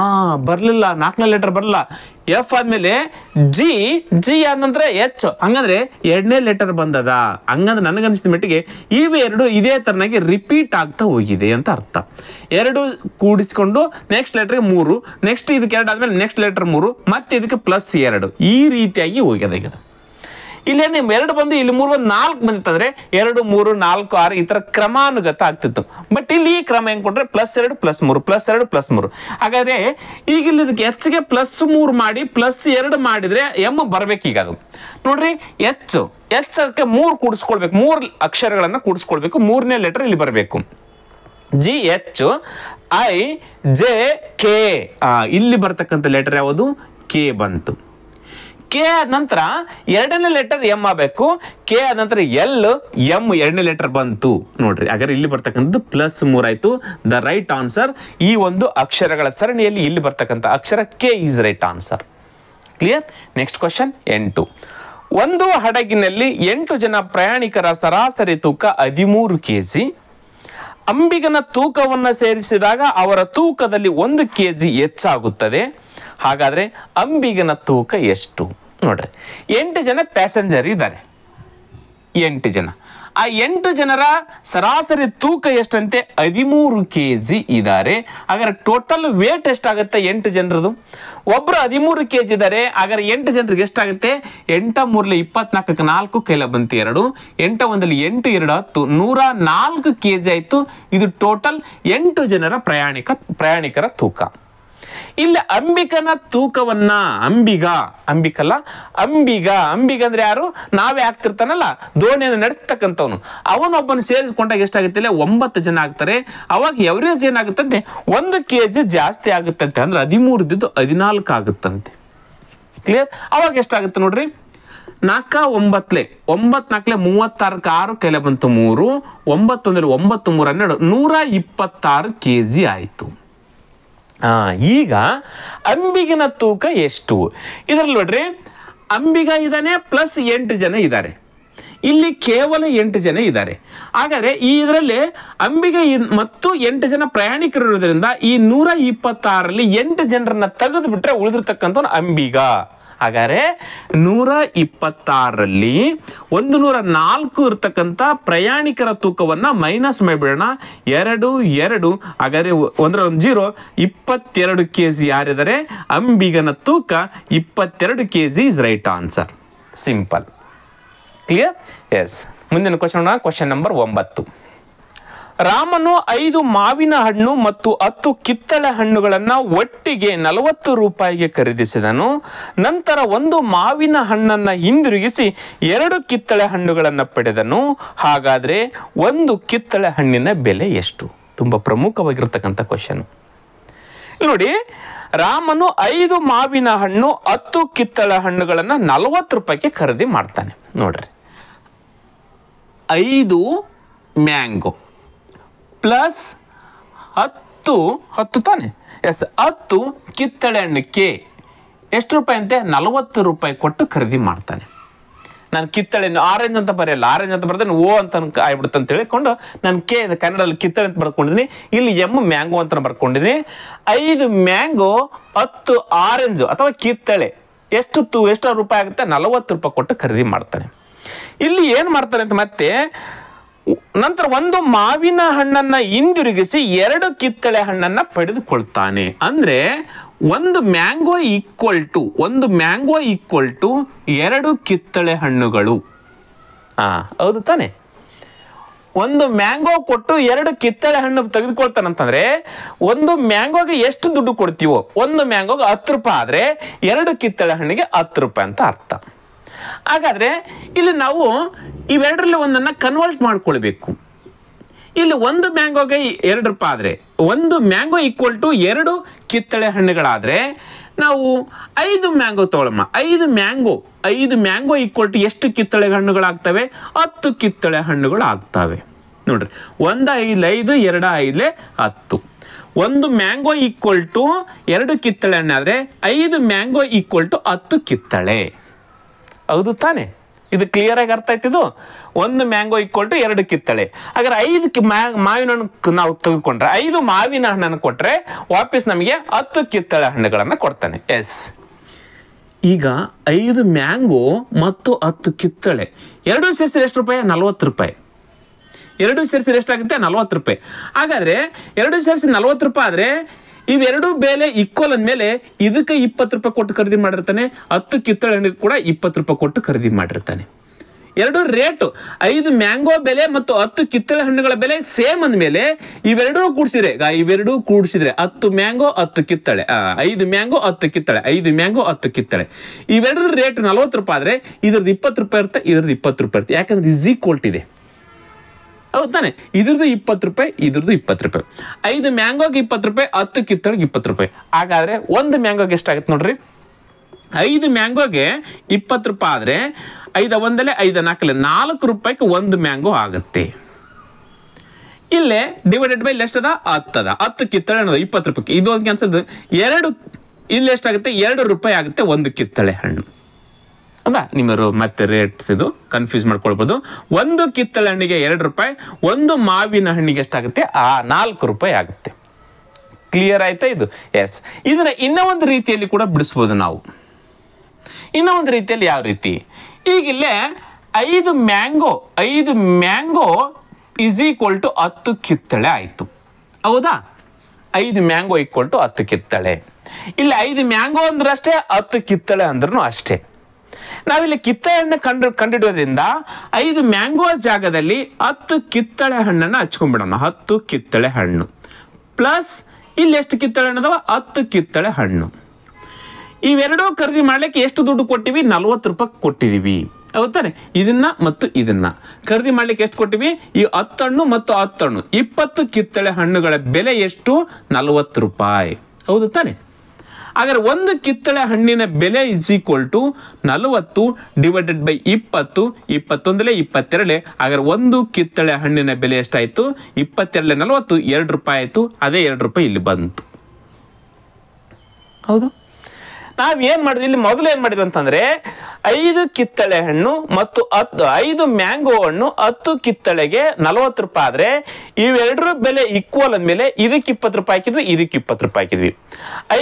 ಬರ್ಲಿಲ್ಲ ನಾಲ್ಕನೇ ಲೆಟರ್ ಬರಲ್ಲ ಎಫ್ ಆದ್ಮೇಲೆ ಜಿ ಜಿ ಆದ ನಂತರ ಎಚ್ ಹಂಗಂದ್ರೆ ಎರಡನೇ ಲೆಟರ್ ಬಂದದ ಹಂಗಂದ್ರೆ ನನಗನ್ಸಿದ ಮಟ್ಟಿಗೆ ಎರಡು ಇದೇ ತರನಾಗಿ ರಿಪೀಟ್ ಆಗ್ತಾ ಹೋಗಿದೆ ಅಂತ ಅರ್ಥ ಎರಡು ಕೂಡಿಸ್ಕೊಂಡು ನೆಕ್ಸ್ಟ್ ಲೆಟರ್ಗೆ ಮೂರು ನೆಕ್ಸ್ಟ್ ಇದಕ್ಕೆ ಎರಡು ಆದ್ಮೇಲೆ ನೆಕ್ಸ್ಟ್ ಲೆಟರ್ ಮೂರು ಮತ್ತೆ ಇದಕ್ಕೆ ಪ್ಲಸ್ ಎರಡು ಈ ರೀತಿಯಾಗಿ ಹೋಗ್ಯದ ಇಲ್ಲಿ ನಿಮ್ಮ ಎರಡು ಬಂದು ಇಲ್ಲಿ ಮೂರು ಬಂದು ನಾಲ್ಕು ಬಂದಿತ್ತಂದ್ರೆ ಎರಡು ಮೂರು ನಾಲ್ಕು ಆರು ಈ ಥರ ಕ್ರಮಾನುಗತ ಆಗ್ತಿತ್ತು ಬಟ್ ಇಲ್ಲಿ ಈ ಕ್ರಮ ಹೆಂಗೆ ಕೊಟ್ಟರೆ ಪ್ಲಸ್ ಎರಡು ಪ್ಲಸ್ ಮೂರು ಪ್ಲಸ್ ಎರಡು ಪ್ಲಸ್ ಮೂರು ಹಾಗಾದ್ರೆ ಈಗ ಇಲ್ಲಿ ಇದಕ್ಕೆ ಹೆಚ್ಚಿಗೆ ಪ್ಲಸ್ ಮೂರು ಮಾಡಿ ಪ್ಲಸ್ ಎರಡು ಮಾಡಿದರೆ ಎಮ್ ಈಗ ಅದು ನೋಡ್ರಿ ಎಚ್ ಎಚ್ ಅದಕ್ಕೆ ಮೂರು ಕೂಡಿಸ್ಕೊಳ್ಬೇಕು ಮೂರು ಅಕ್ಷರಗಳನ್ನು ಕೂಡಿಸ್ಕೊಳ್ಬೇಕು ಮೂರನೇ ಲೆಟರ್ ಇಲ್ಲಿ ಬರಬೇಕು G H I J K ಇಲ್ಲಿ ಬರ್ತಕ್ಕಂಥ ಲೆಟರ್ ಯಾವುದು ಕೆ ಬಂತು ಕೆ ಆದ ನಂತರ ಎರಡನೇ ಲೆಟರ್ ಎಮ್ ಆಗಬೇಕು ಕೆ ಆದ ನಂತರ ಎಲ್ ಎಂ ಎರಡನೇ ಲೆಟರ್ ಬಂತು ನೋಡ್ರಿ ಹಾಗಾದ್ರೆ ಇಲ್ಲಿ ಬರ್ತಕ್ಕಂಥದ್ದು ಪ್ಲಸ್ ಮೂರಾಯ್ತು ದ ರೈಟ್ ಆನ್ಸರ್ ಈ ಒಂದು ಅಕ್ಷರಗಳ ಸರಣಿಯಲ್ಲಿ ಇಲ್ಲಿ ಬರ್ತಕ್ಕಂಥ ಅಕ್ಷರ K is right answer clear next question ಎಂಟು ಒಂದು ಹಡಗಿನಲ್ಲಿ ಎಂಟು ಜನ ಪ್ರಯಾಣಿಕರ ಸರಾಸರಿ ತೂಕ ಹದಿಮೂರು ಕೆ ಜಿ ಅಂಬಿಗನ ತೂಕವನ್ನು ಸೇರಿಸಿದಾಗ ಅವರ ತೂಕದಲ್ಲಿ ಒಂದು ಕೆ ಜಿ ಹೆಚ್ಚಾಗುತ್ತದೆ ಹಾಗಾದರೆ ಅಂಬಿಗನ ತೂಕ ಎಷ್ಟು ನೋಡ್ರಿ ಎಂಟು ಜನ ಪ್ಯಾಸೆಂಜರ್ ಇದ್ದಾರೆ ಎಂಟು ಜನ ಆ ಎಂಟು ಜನರ ಸರಾಸರಿ ತೂಕ ಎಷ್ಟಂತೆ ಹದಿಮೂರು ಕೆ ಜಿ ಇದ್ದಾರೆ ಹಾಗಾದ್ರೆ ಟೋಟಲ್ ವೇಟ್ ಎಷ್ಟಾಗುತ್ತೆ ಎಂಟು ಜನರದು ಒಬ್ಬರು ಹದಿಮೂರು ಕೆ ಜಿ ಇದ್ದಾರೆ ಹಾಗಾದ್ರೆ ಎಂಟು ಜನರಿಗೆ ಎಷ್ಟಾಗುತ್ತೆ ಎಂಟ ಮೂರಲ್ಲಿ ಇಪ್ಪತ್ನಾಲ್ಕಕ್ಕೆ ನಾಲ್ಕು ಕೈಲ ಬಂತು ಎರಡು ಎಂಟ ಒಂದಲ್ಲಿ ಎಂಟು ಎರಡು ಹತ್ತು ನೂರ ನಾಲ್ಕು ಕೆ ಜಿ ಆಯಿತು ಇದು ಟೋಟಲ್ ಎಂಟು ಜನರ ಪ್ರಯಾಣಿಕ ಪ್ರಯಾಣಿಕರ ತೂಕ ಇಲ್ಲಿ ಅಂಬಿಕನ ತೂಕವನ್ನ ಅಂಬಿಗ ಅಂಬಿಕಲ್ಲ ಅಂಬಿಗ ಅಂಬಿಗ ಅಂದ್ರೆ ಯಾರು ನಾವೇ ಆಗ್ತಿರ್ತಾನಲ್ಲ ದೋಣಿಯನ್ನು ನಡೆಸ್ತಕ್ಕಂಥವನು ಅವನೊಬ್ಬನ ಸೇರಿಸ್ಕೊಂಡಾಗ ಎಷ್ಟಾಗುತ್ತೆ ಇಲ್ಲ ಒಂಬತ್ತು ಜನ ಆಗ್ತಾರೆ ಅವಾಗ ಎವರೇಜ್ ಏನಾಗುತ್ತಂತೆ ಒಂದು ಕೆ ಜಿ ಜಾಸ್ತಿ ಆಗುತ್ತಂತೆ ಅಂದ್ರೆ ಹದಿಮೂರದ್ದು ಹದಿನಾಲ್ಕು ಆಗುತ್ತಂತೆ ಕ್ಲಿಯರ್ ಅವಾಗ ಎಷ್ಟಾಗುತ್ತೆ ನೋಡ್ರಿ ನಾಲ್ಕ ಒಂಬತ್ಲೆ ಒಂಬತ್ತು ನಾಲ್ಕಲೆ ಮೂವತ್ತಾರಕ್ಕೆ ಆರು ಕೈಲೆ ಬಂತು ಮೂರು ಒಂಬತ್ತೊಂದ್ರೆ ಒಂಬತ್ತು ಮೂರು ಹನ್ನೆರಡು ನೂರ ಇಪ್ಪತ್ತಾರು ಕೆ ಜಿ ಆಯಿತು ಈಗ ಅಂಬಿಗಿನ ತೂಕ ಎಷ್ಟು ಇದರಲ್ಲಿ ನೋಡ್ರಿ ಅಂಬಿಗ ಇದ್ದಾನೆ ಪ್ಲಸ್ ಎಂಟು ಜನ ಇದ್ದಾರೆ ಇಲ್ಲಿ ಕೇವಲ ಎಂಟು ಜನ ಇದ್ದಾರೆ ಹಾಗಾದರೆ ಈ ಇದರಲ್ಲಿ ಅಂಬಿಗೆ ಮತ್ತು ಎಂಟು ಜನ ಪ್ರಯಾಣಿಕರು ಇರೋದ್ರಿಂದ ಈ ನೂರ ಇಪ್ಪತ್ತಾರಲ್ಲಿ ಎಂಟು ಜನರನ್ನ ತೆಗೆದು ಬಿಟ್ಟರೆ ಉಳಿದಿರ್ತಕ್ಕಂಥ ಅಂಬಿಗ ಹಾಗಾದರೆ ನೂರ ಇಪ್ಪತ್ತಾರರಲ್ಲಿ ಒಂದು ನೂರ ನಾಲ್ಕು ಇರತಕ್ಕಂಥ ಪ್ರಯಾಣಿಕರ ತೂಕವನ್ನು ಮೈನಸ್ ಮಾಡಿಬಿಡೋಣ ಎರಡು ಎರಡು ಹಾಗಾದರೆ ಒಂದರ ಒಂದು ಜೀರೋ ಇಪ್ಪತ್ತೆರಡು ಕೆ ಜಿ ಯಾರಿದರೆ ಅಂಬಿಗನ ತೂಕ ಇಪ್ಪತ್ತೆರಡು K G is right answer simple clear yes ಮುಂದಿನ ಕ್ವಶನ್ ಕ್ವಶನ್ ನಂಬರ್ ಒಂಬತ್ತು ರಾಮನು ಐದು ಮಾವಿನ ಹಣ್ಣು ಮತ್ತು ಹತ್ತು ಕಿತ್ತಳೆ ಹಣ್ಣುಗಳನ್ನು ಒಟ್ಟಿಗೆ ನಲವತ್ತು ರೂಪಾಯಿಗೆ ಖರೀದಿಸಿದನು ನಂತರ ಒಂದು ಮಾವಿನ ಹಣ್ಣನ್ನು ಹಿಂದಿರುಗಿಸಿ ಎರಡು ಕಿತ್ತಳೆ ಹಣ್ಣುಗಳನ್ನು ಪಡೆದನು ಹಾಗಾದರೆ ಒಂದು ಕಿತ್ತಳೆ ಹಣ್ಣಿನ ಬೆಲೆ ಎಷ್ಟು ತುಂಬ ಪ್ರಮುಖವಾಗಿರ್ತಕ್ಕಂಥ ಕ್ವಶನ್ ನೋಡಿ ರಾಮನು ಐದು ಮಾವಿನ ಹಣ್ಣು ಹತ್ತು ಕಿತ್ತಳೆ ಹಣ್ಣುಗಳನ್ನು ನಲವತ್ತು ರೂಪಾಯಿಗೆ ಖರೀದಿ ಮಾಡ್ತಾನೆ ನೋಡ್ರಿ ಐದು ಮ್ಯಾಂಗೋ ಪ್ಲಸ್ ಹತ್ತು ಹತ್ತು ತಾನೆ ಎಸ್ ಹತ್ತು ಕಿತ್ತಳೆ ಹಣ್ಣು ಕೆ ಎಷ್ಟು ರೂಪಾಯಿ ಅಂತೆ ನಲವತ್ತು ರೂಪಾಯಿ ಕೊಟ್ಟು ಖರೀದಿ ಮಾಡ್ತಾನೆ ನಾನು ಕಿತ್ತಳೆ ಆರೆಂಜ್ ಅಂತ ಬರೆಯಲ್ಲ ಆರೆಂಜ್ ಅಂತ ಬರ್ದೇನೆ ಓ ಅಂತ ಆಗ್ಬಿಡುತ್ತೆ ಅಂತ ಹೇಳಿಕೊಂಡು ನಾನು ಕೆ ಕನ್ನಡದಲ್ಲಿ ಕಿತ್ತಳೆ ಅಂತ ಬರ್ಕೊಂಡಿದ್ದೀನಿ ಇಲ್ಲಿ ಎಮ್ ಮ್ಯಾಂಗೋ ಅಂತ ಬರ್ಕೊಂಡಿದ್ದೀನಿ ಐದು ಮ್ಯಾಂಗೋ ಹತ್ತು ಆರೆಂಜು ಅಥವಾ ಕಿತ್ತಳೆ ಎಷ್ಟು ತು ಎಷ್ಟು ರೂಪಾಯಿ ಆಗುತ್ತೆ ನಲವತ್ತು ರೂಪಾಯಿ ಕೊಟ್ಟು ಖರೀದಿ ಮಾಡ್ತಾನೆ ಇಲ್ಲಿ ಏನು ಮಾಡ್ತಾರೆ ಅಂತ ಮತ್ತೆ ನಂತರ ಒಂದು ಮಾವಿನ ಹಣ್ಣನ್ನು ಹಿಂದಿರುಗಿಸಿ ಎರಡು ಕಿತ್ತಳೆ ಹಣ್ಣನ್ನು ಪಡೆದುಕೊಳ್ತಾನೆ ಅಂದರೆ ಒಂದು ಮ್ಯಾಂಗೋ ಈಕ್ವಲ್ ಟು ಒಂದು ಮ್ಯಾಂಗೋ ಈಕ್ವಲ್ ಟು ಎರಡು ಕಿತ್ತಳೆ ಹಣ್ಣುಗಳು ಆ ಹೌದು ತಾನೆ ಒಂದು ಮ್ಯಾಂಗೋ ಕೊಟ್ಟು ಎರಡು ಕಿತ್ತಳೆ ಹಣ್ಣು ತೆಗೆದುಕೊಳ್ತಾನಂತಂದ್ರೆ ಒಂದು ಮ್ಯಾಂಗೋಗೆ ಎಷ್ಟು ದುಡ್ಡು ಕೊಡ್ತೀವೋ ಒಂದು ಮ್ಯಾಂಗೋಗೆ ಹತ್ತು ರೂಪಾಯಿ ಆದರೆ ಎರಡು ಕಿತ್ತಳೆ ಹಣ್ಣಿಗೆ ಹತ್ತು ರೂಪಾಯಿ ಅಂತ ಅರ್ಥ ಹಾಗಾದರೆ ಇಲ್ಲಿ ನಾವು ಇವೆರಡರಲ್ಲಿ ಒಂದನ್ನು ಕನ್ವರ್ಟ್ ಮಾಡ್ಕೊಳ್ಬೇಕು ಇಲ್ಲಿ ಒಂದು ಮ್ಯಾಂಗೋಗೆ ಎರಡು ರೂಪಾಯಿ ಆದರೆ ಒಂದು ಮ್ಯಾಂಗೋ ಈಕ್ವಲ್ ಟು ಎರಡು ಕಿತ್ತಳೆ ಹಣ್ಣುಗಳಾದರೆ ನಾವು ಐದು ಮ್ಯಾಂಗೋ ತೊಗೊಳಮ್ಮ ಐದು ಮ್ಯಾಂಗೋ ಐದು ಮ್ಯಾಂಗೋ ಈಕ್ವಲ್ ಟು ಎಷ್ಟು ಕಿತ್ತಳೆ ಹಣ್ಣುಗಳಾಗ್ತವೆ ಹತ್ತು ಕಿತ್ತಳೆ ಹಣ್ಣುಗಳು ಆಗ್ತವೆ ನೋಡ್ರಿ ಒಂದು ಐದು ಐದು ಎರಡು ಐದು ಹತ್ತು ಒಂದು ಮ್ಯಾಂಗೋ ಈಕ್ವಲ್ ಟು ಎರಡು ಕಿತ್ತಳೆ ಹಣ್ಣಾದರೆ ಐದು ಮ್ಯಾಂಗೋ ಈಕ್ವಲ್ ಟು ಹತ್ತು ಕಿತ್ತಳೆ ಹೌದು ತಾನೆ ಇದು ಕ್ಲಿಯರಾಗಿ ಅರ್ಥ ಆಯ್ತಿದು ಒಂದು ಮ್ಯಾಂಗೋ ಇಕ್ವಲ್ ಟು ಎರಡು ಕಿತ್ತಳೆ ಹಾಗಾದ್ರೆ ಐದು ಮಾವಿನ ಹಣ್ಣು ನಾವು ತೆಗೆದುಕೊಂಡ್ರೆ ಐದು ಮಾವಿನ ಹಣ್ಣನ್ನು ಕೊಟ್ಟರೆ ವಾಪಸ್ ನಮಗೆ ಹತ್ತು ಕಿತ್ತಳೆ ಹಣ್ಣುಗಳನ್ನು ಕೊಡ್ತಾನೆ ಎಸ್ ಈಗ ಐದು ಮ್ಯಾಂಗೋ ಮತ್ತು ಹತ್ತು ಕಿತ್ತಳೆ ಎರಡು ಸೇರಿಸಿದ ಎಷ್ಟು ರೂಪಾಯಿ ನಲವತ್ತು ರೂಪಾಯಿ ಎರಡು ಸೇರಿಸಿದ್ರೆ ಎಷ್ಟಾಗುತ್ತೆ ನಲವತ್ತು ರೂಪಾಯಿ ಹಾಗಾದರೆ ಎರಡು ಸೇರಿಸಿ ನಲವತ್ತು ರೂಪಾಯಿ ಆದರೆ ಇವೆರಡೂ ಬೆಲೆ ಈಕ್ವಲ್ ಅಂದಮೇಲೆ ಇದಕ್ಕೆ ಇಪ್ಪತ್ತು ರೂಪಾಯಿ ಕೊಟ್ಟು ಖರೀದಿ ಮಾಡಿರ್ತಾನೆ ಹತ್ತು ಕಿತ್ತಳೆ ಹಣ್ಣಿಗೆ ಕೂಡ ಇಪ್ಪತ್ತು ರೂಪಾಯಿ ಕೊಟ್ಟು ಖರೀದಿ ಮಾಡಿರ್ತಾನೆ ಎರಡು ರೇಟು ಐದು ಮ್ಯಾಂಗೋ ಬೆಲೆ ಮತ್ತು ಹತ್ತು ಕಿತ್ತಳೆ ಹಣ್ಣುಗಳ ಬೆಲೆ ಸೇಮ್ ಅಂದಮೇಲೆ ಇವೆರಡೂ ಕೂಡಿಸಿದ್ರೆ ಇವೆರಡೂ ಕೂಡಿಸಿದ್ರೆ ಹತ್ತು ಮ್ಯಾಂಗೋ ಹತ್ತು ಕಿತ್ತಳೆ ಐದು ಮ್ಯಾಂಗೋ ಹತ್ತು ಕಿತ್ತಳೆ ಐದು ಮ್ಯಾಂಗೋ ಹತ್ತು ಕಿತ್ತಳೆ ಇವೆರಡರ ರೇಟ್ ನಲವತ್ತು ರೂಪಾಯಿ ಆದರೆ ಇದ್ರದ್ದು ಇಪ್ಪತ್ತು ರೂಪಾಯಿ ಇರುತ್ತೆ ಇದ್ರದ್ದು ಇಪ್ಪತ್ತು ರೂಪಾಯಿ ಇರುತ್ತೆ ಯಾಕಂದ್ರೆ ಈಕ್ವಲ್ಟ್ ಇದೆ ಹೌದು ತಾನೆ ಇದ್ರದ್ದು ಇಪ್ಪತ್ತು ರೂಪಾಯಿ ಇದ್ರದ್ದು ಇಪ್ಪತ್ತು ರೂಪಾಯಿ ಐದು ಮ್ಯಾಂಗೋಗೆ ಇಪ್ಪತ್ತು ರೂಪಾಯಿ ಹತ್ತು ಕಿತ್ತಳೆಗೆ ಇಪ್ಪತ್ತು ರೂಪಾಯಿ ಹಾಗಾದರೆ ಒಂದು ಮ್ಯಾಂಗೋಗೆ ಎಷ್ಟಾಗುತ್ತೆ ನೋಡ್ರಿ ಐದು ಮ್ಯಾಂಗೋಗೆ ಇಪ್ಪತ್ತು ರೂಪಾಯಿ ಆದರೆ ಐದು ಒಂದಲೇ ಐದು ನಾಲ್ಕಲೆ ನಾಲ್ಕು ರೂಪಾಯಿಗೆ ಒಂದು ಮ್ಯಾಂಗೋ ಆಗುತ್ತೆ ಇಲ್ಲೇ ಡಿವೈಡೆಡ್ ಬೈ ಎಷ್ಟದ ಹತ್ತದ ಹತ್ತು ಕಿತ್ತಳೆ ಅನ್ನೋದು ಇಪ್ಪತ್ತು ರೂಪಾಯಿ ಒಂದು ಕ್ಯಾನ್ಸಲ್ ಎರಡು ಇಲ್ಲಿ ಎಷ್ಟಾಗುತ್ತೆ ಎರಡು ರೂಪಾಯಿ ಆಗುತ್ತೆ ಒಂದು ಕಿತ್ತಳೆ ಹಣ್ಣು ಅಂದ ನಿಮ್ಮರು ಮತ್ತೆ ರೇಟ್ಸ್ ಇದು ಕನ್ಫ್ಯೂಸ್ ಮಾಡ್ಕೊಳ್ಬೋದು ಒಂದು ಕಿತ್ತಳೆ ಹಣ್ಣಿಗೆ ಎರಡು ರೂಪಾಯಿ ಒಂದು ಮಾವಿನ ಹಣ್ಣಿಗೆ ಎಷ್ಟಾಗುತ್ತೆ ಆ ನಾಲ್ಕು ರೂಪಾಯಿ ಆಗುತ್ತೆ ಕ್ಲಿಯರ್ ಆಯ್ತಾ ಇದು ಎಸ್ ಇದನ್ನು ಇನ್ನೂ ಒಂದು ರೀತಿಯಲ್ಲಿ ಕೂಡ ಬಿಡಿಸ್ಬೋದು ನಾವು ಇನ್ನೂ ಒಂದು ರೀತಿಯಲ್ಲಿ ಯಾವ ರೀತಿ ಈಗಿಲ್ಲೇ ಐದು ಮ್ಯಾಂಗೋ ಐದು ಮ್ಯಾಂಗೋ ಈಸ್ ಈಕ್ವಲ್ ಟು ಹತ್ತು ಕಿತ್ತಳೆ ಆಯಿತು ಹೌದಾ ಐದು ಮ್ಯಾಂಗೋ ಈಕ್ವಲ್ ಟು ಹತ್ತು ಕಿತ್ತಳೆ ಇಲ್ಲಿ ಐದು ಮ್ಯಾಂಗೋ ಅಂದ್ರಷ್ಟೇ ಹತ್ತು ಕಿತ್ತಳೆ ಅಂದ್ರೂ ಅಷ್ಟೇ ನಾವಿಲ್ಲಿ ಹಣ್ಣು ಕಂಡು ಕಂಡಿಡೋದ್ರಿಂದ ಐದು ಮ್ಯಾಂಗೋ ಜಾಗದಲ್ಲಿ ಹತ್ತು ಕಿತ್ತಳೆ ಹಣ್ಣನ್ನು ಹಚ್ಕೊಂಡ್ಬಿಡೋಣ ಹತ್ತು ಕಿತ್ತಳೆ ಹಣ್ಣು ಪ್ಲಸ್ ಇಲ್ಲಿ ಎಷ್ಟು ಕಿತ್ತಳೆ ಹಣ್ಣು ಅದಾವ ಹತ್ತು ಕಿತ್ತಳೆ ಹಣ್ಣು ಇವೆರಡೂ ಖರೀದಿ ಮಾಡ್ಲಿಕ್ಕೆ ಎಷ್ಟು ದುಡ್ಡು ಕೊಟ್ಟಿವಿ ನಲ್ವತ್ತು ರೂಪಾಯಿ ಕೊಟ್ಟಿದ್ದೀವಿ ಹೌದಾನೆ ಇದನ್ನ ಮತ್ತು ಇದನ್ನ ಖರೀದಿ ಮಾಡ್ಲಿಕ್ಕೆ ಎಷ್ಟು ಕೊಟ್ಟಿವಿ ಈ ಹತ್ತಣ್ಣು ಮತ್ತು ಹತ್ತಣ್ಣು ಇಪ್ಪತ್ತು ಕಿತ್ತಳೆ ಹಣ್ಣುಗಳ ಬೆಲೆ ಎಷ್ಟು ನಲವತ್ತು ರೂಪಾಯಿ ಹೌದು ತಾನೆ ಹಾಗಾದ್ರೆ ಒಂದು ಕಿತ್ತಳೆ ಹಣ್ಣಿನ ಬೆಲೆ ಇಸ್ ಈಕ್ವಲ್ ಟು ನಲವತ್ತು ಡಿವೈಡೆಡ್ ಬೈ ಇಪ್ಪತ್ತು ಇಪ್ಪತ್ತೊಂದಲೇ ಇಪ್ಪತ್ತೆರಡೇ ಹಾಗಾದ್ರೆ ಒಂದು ಕಿತ್ತಳೆ ಹಣ್ಣಿನ ಬೆಲೆ ಎಷ್ಟಾಯಿತು ಇಪ್ಪತ್ತೆರಡಲೆ ನಲವತ್ತು ಎರಡು ರೂಪಾಯಿ ಆಯಿತು ಅದೇ ಎರಡು ರೂಪಾಯಿ ಇಲ್ಲಿ ಬಂತು ಹೌದು ಏನ್ ಮಾಡಿದ್ವಿ ಇಲ್ಲಿ ಮೊದಲು ಏನ್ ಮಾಡಿದ್ವಿ ಅಂತಂದ್ರೆ ಐದು ಕಿತ್ತಳೆ ಹಣ್ಣು ಮತ್ತು ಹತ್ತು ಐದು ಮ್ಯಾಂಗೋ ಹಣ್ಣು ಹತ್ತು ಕಿತ್ತಳೆಗೆ ನಲವತ್ತು ರೂಪಾಯಿ ಆದ್ರೆ ಇವೆರಡರ ಬೆಲೆ ಈಕ್ವಲ್ ಅಂದ್ಮೇಲೆ ಇದಕ್ಕೆ ಇಪ್ಪತ್ತು ರೂಪಾಯಿ ಹಾಕಿದ್ವಿ ಇದಕ್ಕೆ ಇಪ್ಪತ್ತು ರೂಪಾಯಿ ಹಾಕಿದ್ವಿ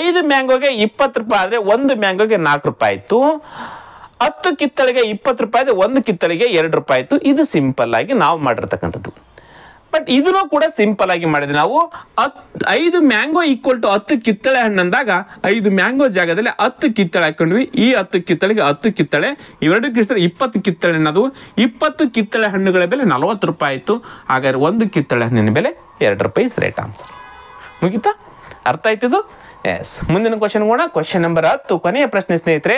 ಐದು ಮ್ಯಾಂಗೋಗೆ ಇಪ್ಪತ್ತು ರೂಪಾಯಿ ಆದ್ರೆ ಒಂದು ಮ್ಯಾಂಗೋಗೆ ನಾಲ್ಕು ರೂಪಾಯಿ ಆಯ್ತು ಹತ್ತು ಕಿತ್ತಳೆಗೆ ಇಪ್ಪತ್ತು ರೂಪಾಯಿ ಆದ್ರೆ ಒಂದು ಕಿತ್ತಳೆಗೆ ಎರಡು ರೂಪಾಯಿ ಆಯ್ತು ಇದು ಸಿಂಪಲ್ ಆಗಿ ನಾವು ಮಾಡಿರ್ತಕ್ಕಂಥದ್ದು ಬಟ್ ಇದನ್ನು ಕೂಡ ಸಿಂಪಲ್ ಆಗಿ ಮಾಡಿದ್ವಿ ನಾವು ಐದು ಮ್ಯಾಂಗೋ ಈಕ್ವಲ್ ಟು ಹತ್ತು ಕಿತ್ತಳೆ ಅಂದಾಗ ಐದು ಮ್ಯಾಂಗೋ ಜಾಗದಲ್ಲಿ ಹತ್ತು ಕಿತ್ತಳೆ ಹಾಕೊಂಡ್ವಿ ಈ ಹತ್ತು ಕಿತ್ತಳೆಗೆ ಹತ್ತು ಕಿತ್ತಳೆ ಇವೆರಡು ಕಿತ್ತಳೆ ಇಪ್ಪತ್ತು ಕಿತ್ತಳೆ ಅನ್ನೋದು ಇಪ್ಪತ್ತು ಕಿತ್ತಳೆ ಹಣ್ಣುಗಳ ಬೆಲೆ ನಲವತ್ತು ರೂಪಾಯಿ ಆಯಿತು ಹಾಗಾದ್ರೆ ಒಂದು ಕಿತ್ತಳೆ ಹಣ್ಣಿನ ಬೆಲೆ ಎರಡು ರೂಪಾಯಿ ರೈಟ್ ಆನ್ಸರ್ ಮುಗಿತಾ ಅರ್ಥ ಆಯ್ತಿದು ಎಸ್ ಮುಂದಿನ ಕ್ವಶನ್ ಕೂಡ ಕ್ವಶನ್ ನಂಬರ್ ಹತ್ತು ಕೊನೆಯ ಪ್ರಶ್ನೆ ಸ್ನೇಹಿತರೆ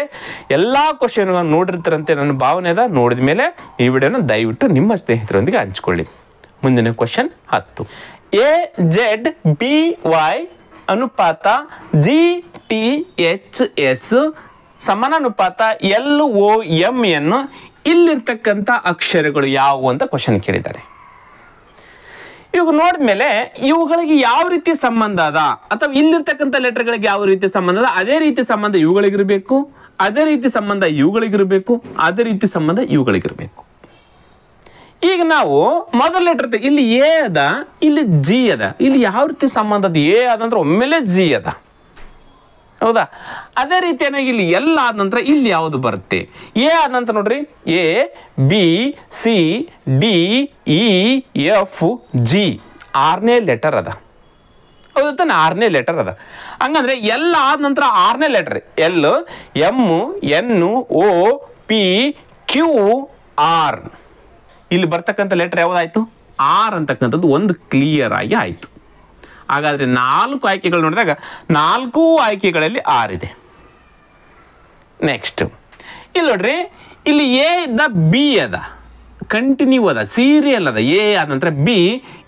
ಎಲ್ಲ ಕ್ವಶನ್ಗಳನ್ನು ನೋಡಿರ್ತಾರಂತೆ ನನ್ನ ಭಾವನೆ ಅದ ನೋಡಿದ ಮೇಲೆ ಈ ವಿಡಿಯೋನ ದಯವಿಟ್ಟು ನಿಮ್ಮ ಸ್ನೇಹಿತರೊಂದಿಗೆ ಹಂಚ್ಕೊಳ್ಳಿ ಮುಂದಿನ ಕ್ವಶನ್ ಹತ್ತು ಎ ಜೆಡ್ ಬಿ ವೈ ಅನುಪಾತ ಜಿ ಟಿ ಎಚ್ ಎಸ್ ಸಮಾನ ಅನುಪಾತ ಎಲ್ ಓ ಎಂ ಎನ್ನು ಇಲ್ಲಿರ್ತಕ್ಕಂಥ ಅಕ್ಷರಗಳು ಯಾವುವು ಅಂತ ಕ್ವಶನ್ ಕೇಳಿದ್ದಾರೆ ಇವಾಗ ನೋಡಿದ್ಮೇಲೆ ಇವುಗಳಿಗೆ ಯಾವ ರೀತಿ ಸಂಬಂಧ ಅದ ಅಥವಾ ಇಲ್ಲಿರ್ತಕ್ಕಂಥ ಲೆಟರ್ಗಳಿಗೆ ಯಾವ ರೀತಿ ಸಂಬಂಧ ಅದ ಅದೇ ರೀತಿ ಸಂಬಂಧ ಇವುಗಳಿಗಿರಬೇಕು ಅದೇ ರೀತಿ ಸಂಬಂಧ ಇವುಗಳಿಗಿರಬೇಕು ಅದೇ ರೀತಿ ಸಂಬಂಧ ಇವುಗಳಿಗಿರಬೇಕು ಈಗ ನಾವು ಮೊದಲು ಲೆಟ್ರ್ ಇಲ್ಲಿ ಎ ಅದ ಇಲ್ಲಿ ಜಿ ಅದ ಇಲ್ಲಿ ಯಾವ ರೀತಿ ಸಂಬಂಧ ಅದ ಎ ಅದಂದ್ರೆ ಒಮ್ಮೆಲೆ ಜಿ ಅದ ಹೌದಾ ಅದೇ ರೀತಿಯಾಗಿ ಇಲ್ಲಿ ಎಲ್ ಆದ ನಂತರ ಇಲ್ಲಿ ಯಾವುದು ಬರುತ್ತೆ ಎ ಆದ ನಂತರ ನೋಡ್ರಿ A B C D E F G ಆರನೇ ಲೆಟರ್ ಅದ ಹೌದು ತಾನೆ ಆರನೇ ಲೆಟರ್ ಅದ ಹಂಗಂದ್ರೆ ಎಲ್ ಆದ ನಂತರ ಆರನೇ letter L M N O P Q R ಇಲ್ಲಿ ಬರ್ತಕ್ಕಂಥ ಲೆಟರ್ ಯಾವ್ದಾಯ್ತು ಆರ್ ಅಂತಕ್ಕಂಥದ್ದು ಒಂದು ಕ್ಲಿಯರ್ ಆಗಿ ಆಯಿತು ಹಾಗಾದರೆ ನಾಲ್ಕು ಆಯ್ಕೆಗಳು ನೋಡಿದಾಗ ನಾಲ್ಕು ಆಯ್ಕೆಗಳಲ್ಲಿ ಆರ್ ಇದೆ ನೆಕ್ಸ್ಟ್ ಇಲ್ಲಿ ನೋಡ್ರಿ ಇಲ್ಲಿ ಎ ಇದ್ದ ಬಿ ಅದ ಕಂಟಿನ್ಯೂ ಅದ ಸೀರಿಯಲ್ ಅದ ಎ ಆದ ನಂತರ ಬಿ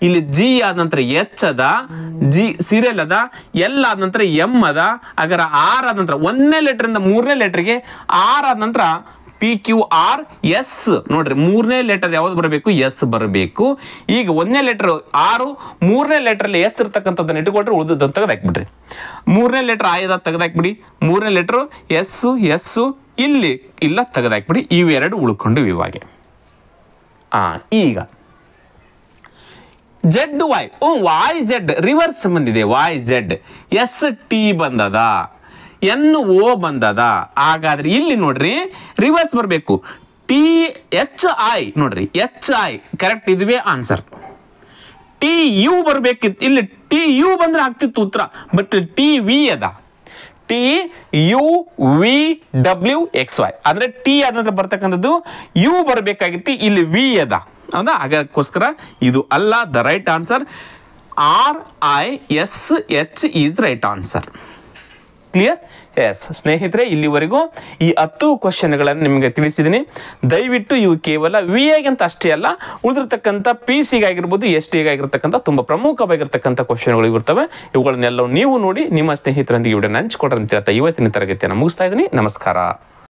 ಇಲ್ಲಿ ಜಿ ಆದ ನಂತರ ಎಚ್ ಅದ ಜಿ ಸೀರಿಯಲ್ ಅದ ಎಲ್ ಆದ ನಂತರ ಎಮ್ ಅದ ಹಾಗಾದ್ರೆ ಆರ್ ಆದ ನಂತರ ಒಂದನೇ ಲೆಟರ್ ಇಂದ ಮೂರನೇ ಲೆಟರ್ಗೆ ಆರ್ ಆದ ನಂತರ ಪಿ ಕ್ಯೂ ಆರ್ ಎಸ್ ನೋಡ್ರಿ ಮೂರನೇ ಲೆಟರ್ ಯಾವ್ದು ಬರಬೇಕು ಎಸ್ ಬರಬೇಕು ಈಗ ಒಂದನೇ ಲೆಟರ್ ಆರು ಮೂರನೇ ಲೆಟರ್ ಎಸ್ ಇರ್ತಕ್ಕಂಥದ್ದನ್ನ ಇಟ್ಕೊಂಡ್ರೆ ಉಳಿದದ್ದು ತೆಗೆದಾಕ್ಬಿಡ್ರಿ ಮೂರನೇ ಲೆಟರ್ ಆಯದ ತೆಗೆದಾಕ್ಬಿಡಿ ಮೂರನೇ ಲೆಟರ್ ಎಸ್ ಎಸ್ ಇಲ್ಲಿ ಇಲ್ಲ ತೆಗೆದಾಕ್ಬಿಡಿ ಇವೆರಡು ಉಳ್ಕೊಂಡು ಇವಾಗೆ ಆ ಈಗ Z Y O Y Z reverse ಬಂದಿದೆ ವಾಯ್ ಜೆಡ್ ಎಸ್ ಟಿ ಬಂದದ ಎನ್ ಓ ಬಂದದ ಹಾಗಾದ್ರೆ ಇಲ್ಲಿ ನೋಡ್ರಿ ರಿವರ್ಸ್ ಬರಬೇಕು ಟಿ ಎಚ್ ಐ ನೋಡ್ರಿ ಎಚ್ ಐ ಕರೆಕ್ಟ್ ಇದುವೇ ಆನ್ಸರ್ ಟಿ ಯು ಬರಬೇಕಿತ್ತು ಇಲ್ಲಿ ಟಿ ಯು ಬಂದ್ರೆ ಆಗ್ತಿತ್ತು ಉತ್ತರ ಬಟ್ ಟಿ ವಿ ಅದ T U V W X Y ಅಂದ್ರೆ ಟಿ ಅದ್ರ ಬರ್ತಕ್ಕಂಥದ್ದು ಯು ಬರಬೇಕಾಗಿತ್ತು ಇಲ್ಲಿ ವಿ ಅದ ಅಂದ್ರೆ ಅದಕ್ಕೋಸ್ಕರ ಇದು ಅಲ್ಲ the right answer R I S H is right answer clear yes ಸ್ನೇಹಿತರೆ ಇಲ್ಲಿವರೆಗೂ ಈ ಹತ್ತು ಕ್ವಶನ್ಗಳನ್ನು ನಿಮಗೆ ತಿಳಿಸಿದ್ದೀನಿ ದಯವಿಟ್ಟು ಇವು ಕೇವಲ ವಿ ಅಂತ ಅಷ್ಟೇ ಅಲ್ಲ ಉಳಿದಿರ್ತಕ್ಕಂಥ ಪಿ ಆಗಿರ್ಬೋದು ಎಸ್ ಟಿ ಆಗಿರ್ತಕ್ಕಂಥ ತುಂಬ ಪ್ರಮುಖವಾಗಿರ್ತಕ್ಕಂಥ ಕ್ವಶನ್ಗಳು ಇರ್ತವೆ ಇವುಗಳನ್ನೆಲ್ಲವೂ ನೀವು ನೋಡಿ ನಿಮ್ಮ ಸ್ನೇಹಿತರೊಂದಿಗೆ ವಿಡಿಯೋನ ಹಂಚಿಕೊಡ್ರಿ ಅಂತ ಹೇಳ್ತಾ ಇವತ್ತಿನ ತರಗತಿಯನ್ನು ಮುಗಿಸ್ತಾ ಇದ್ದೀನಿ ನಮಸ್ಕಾರ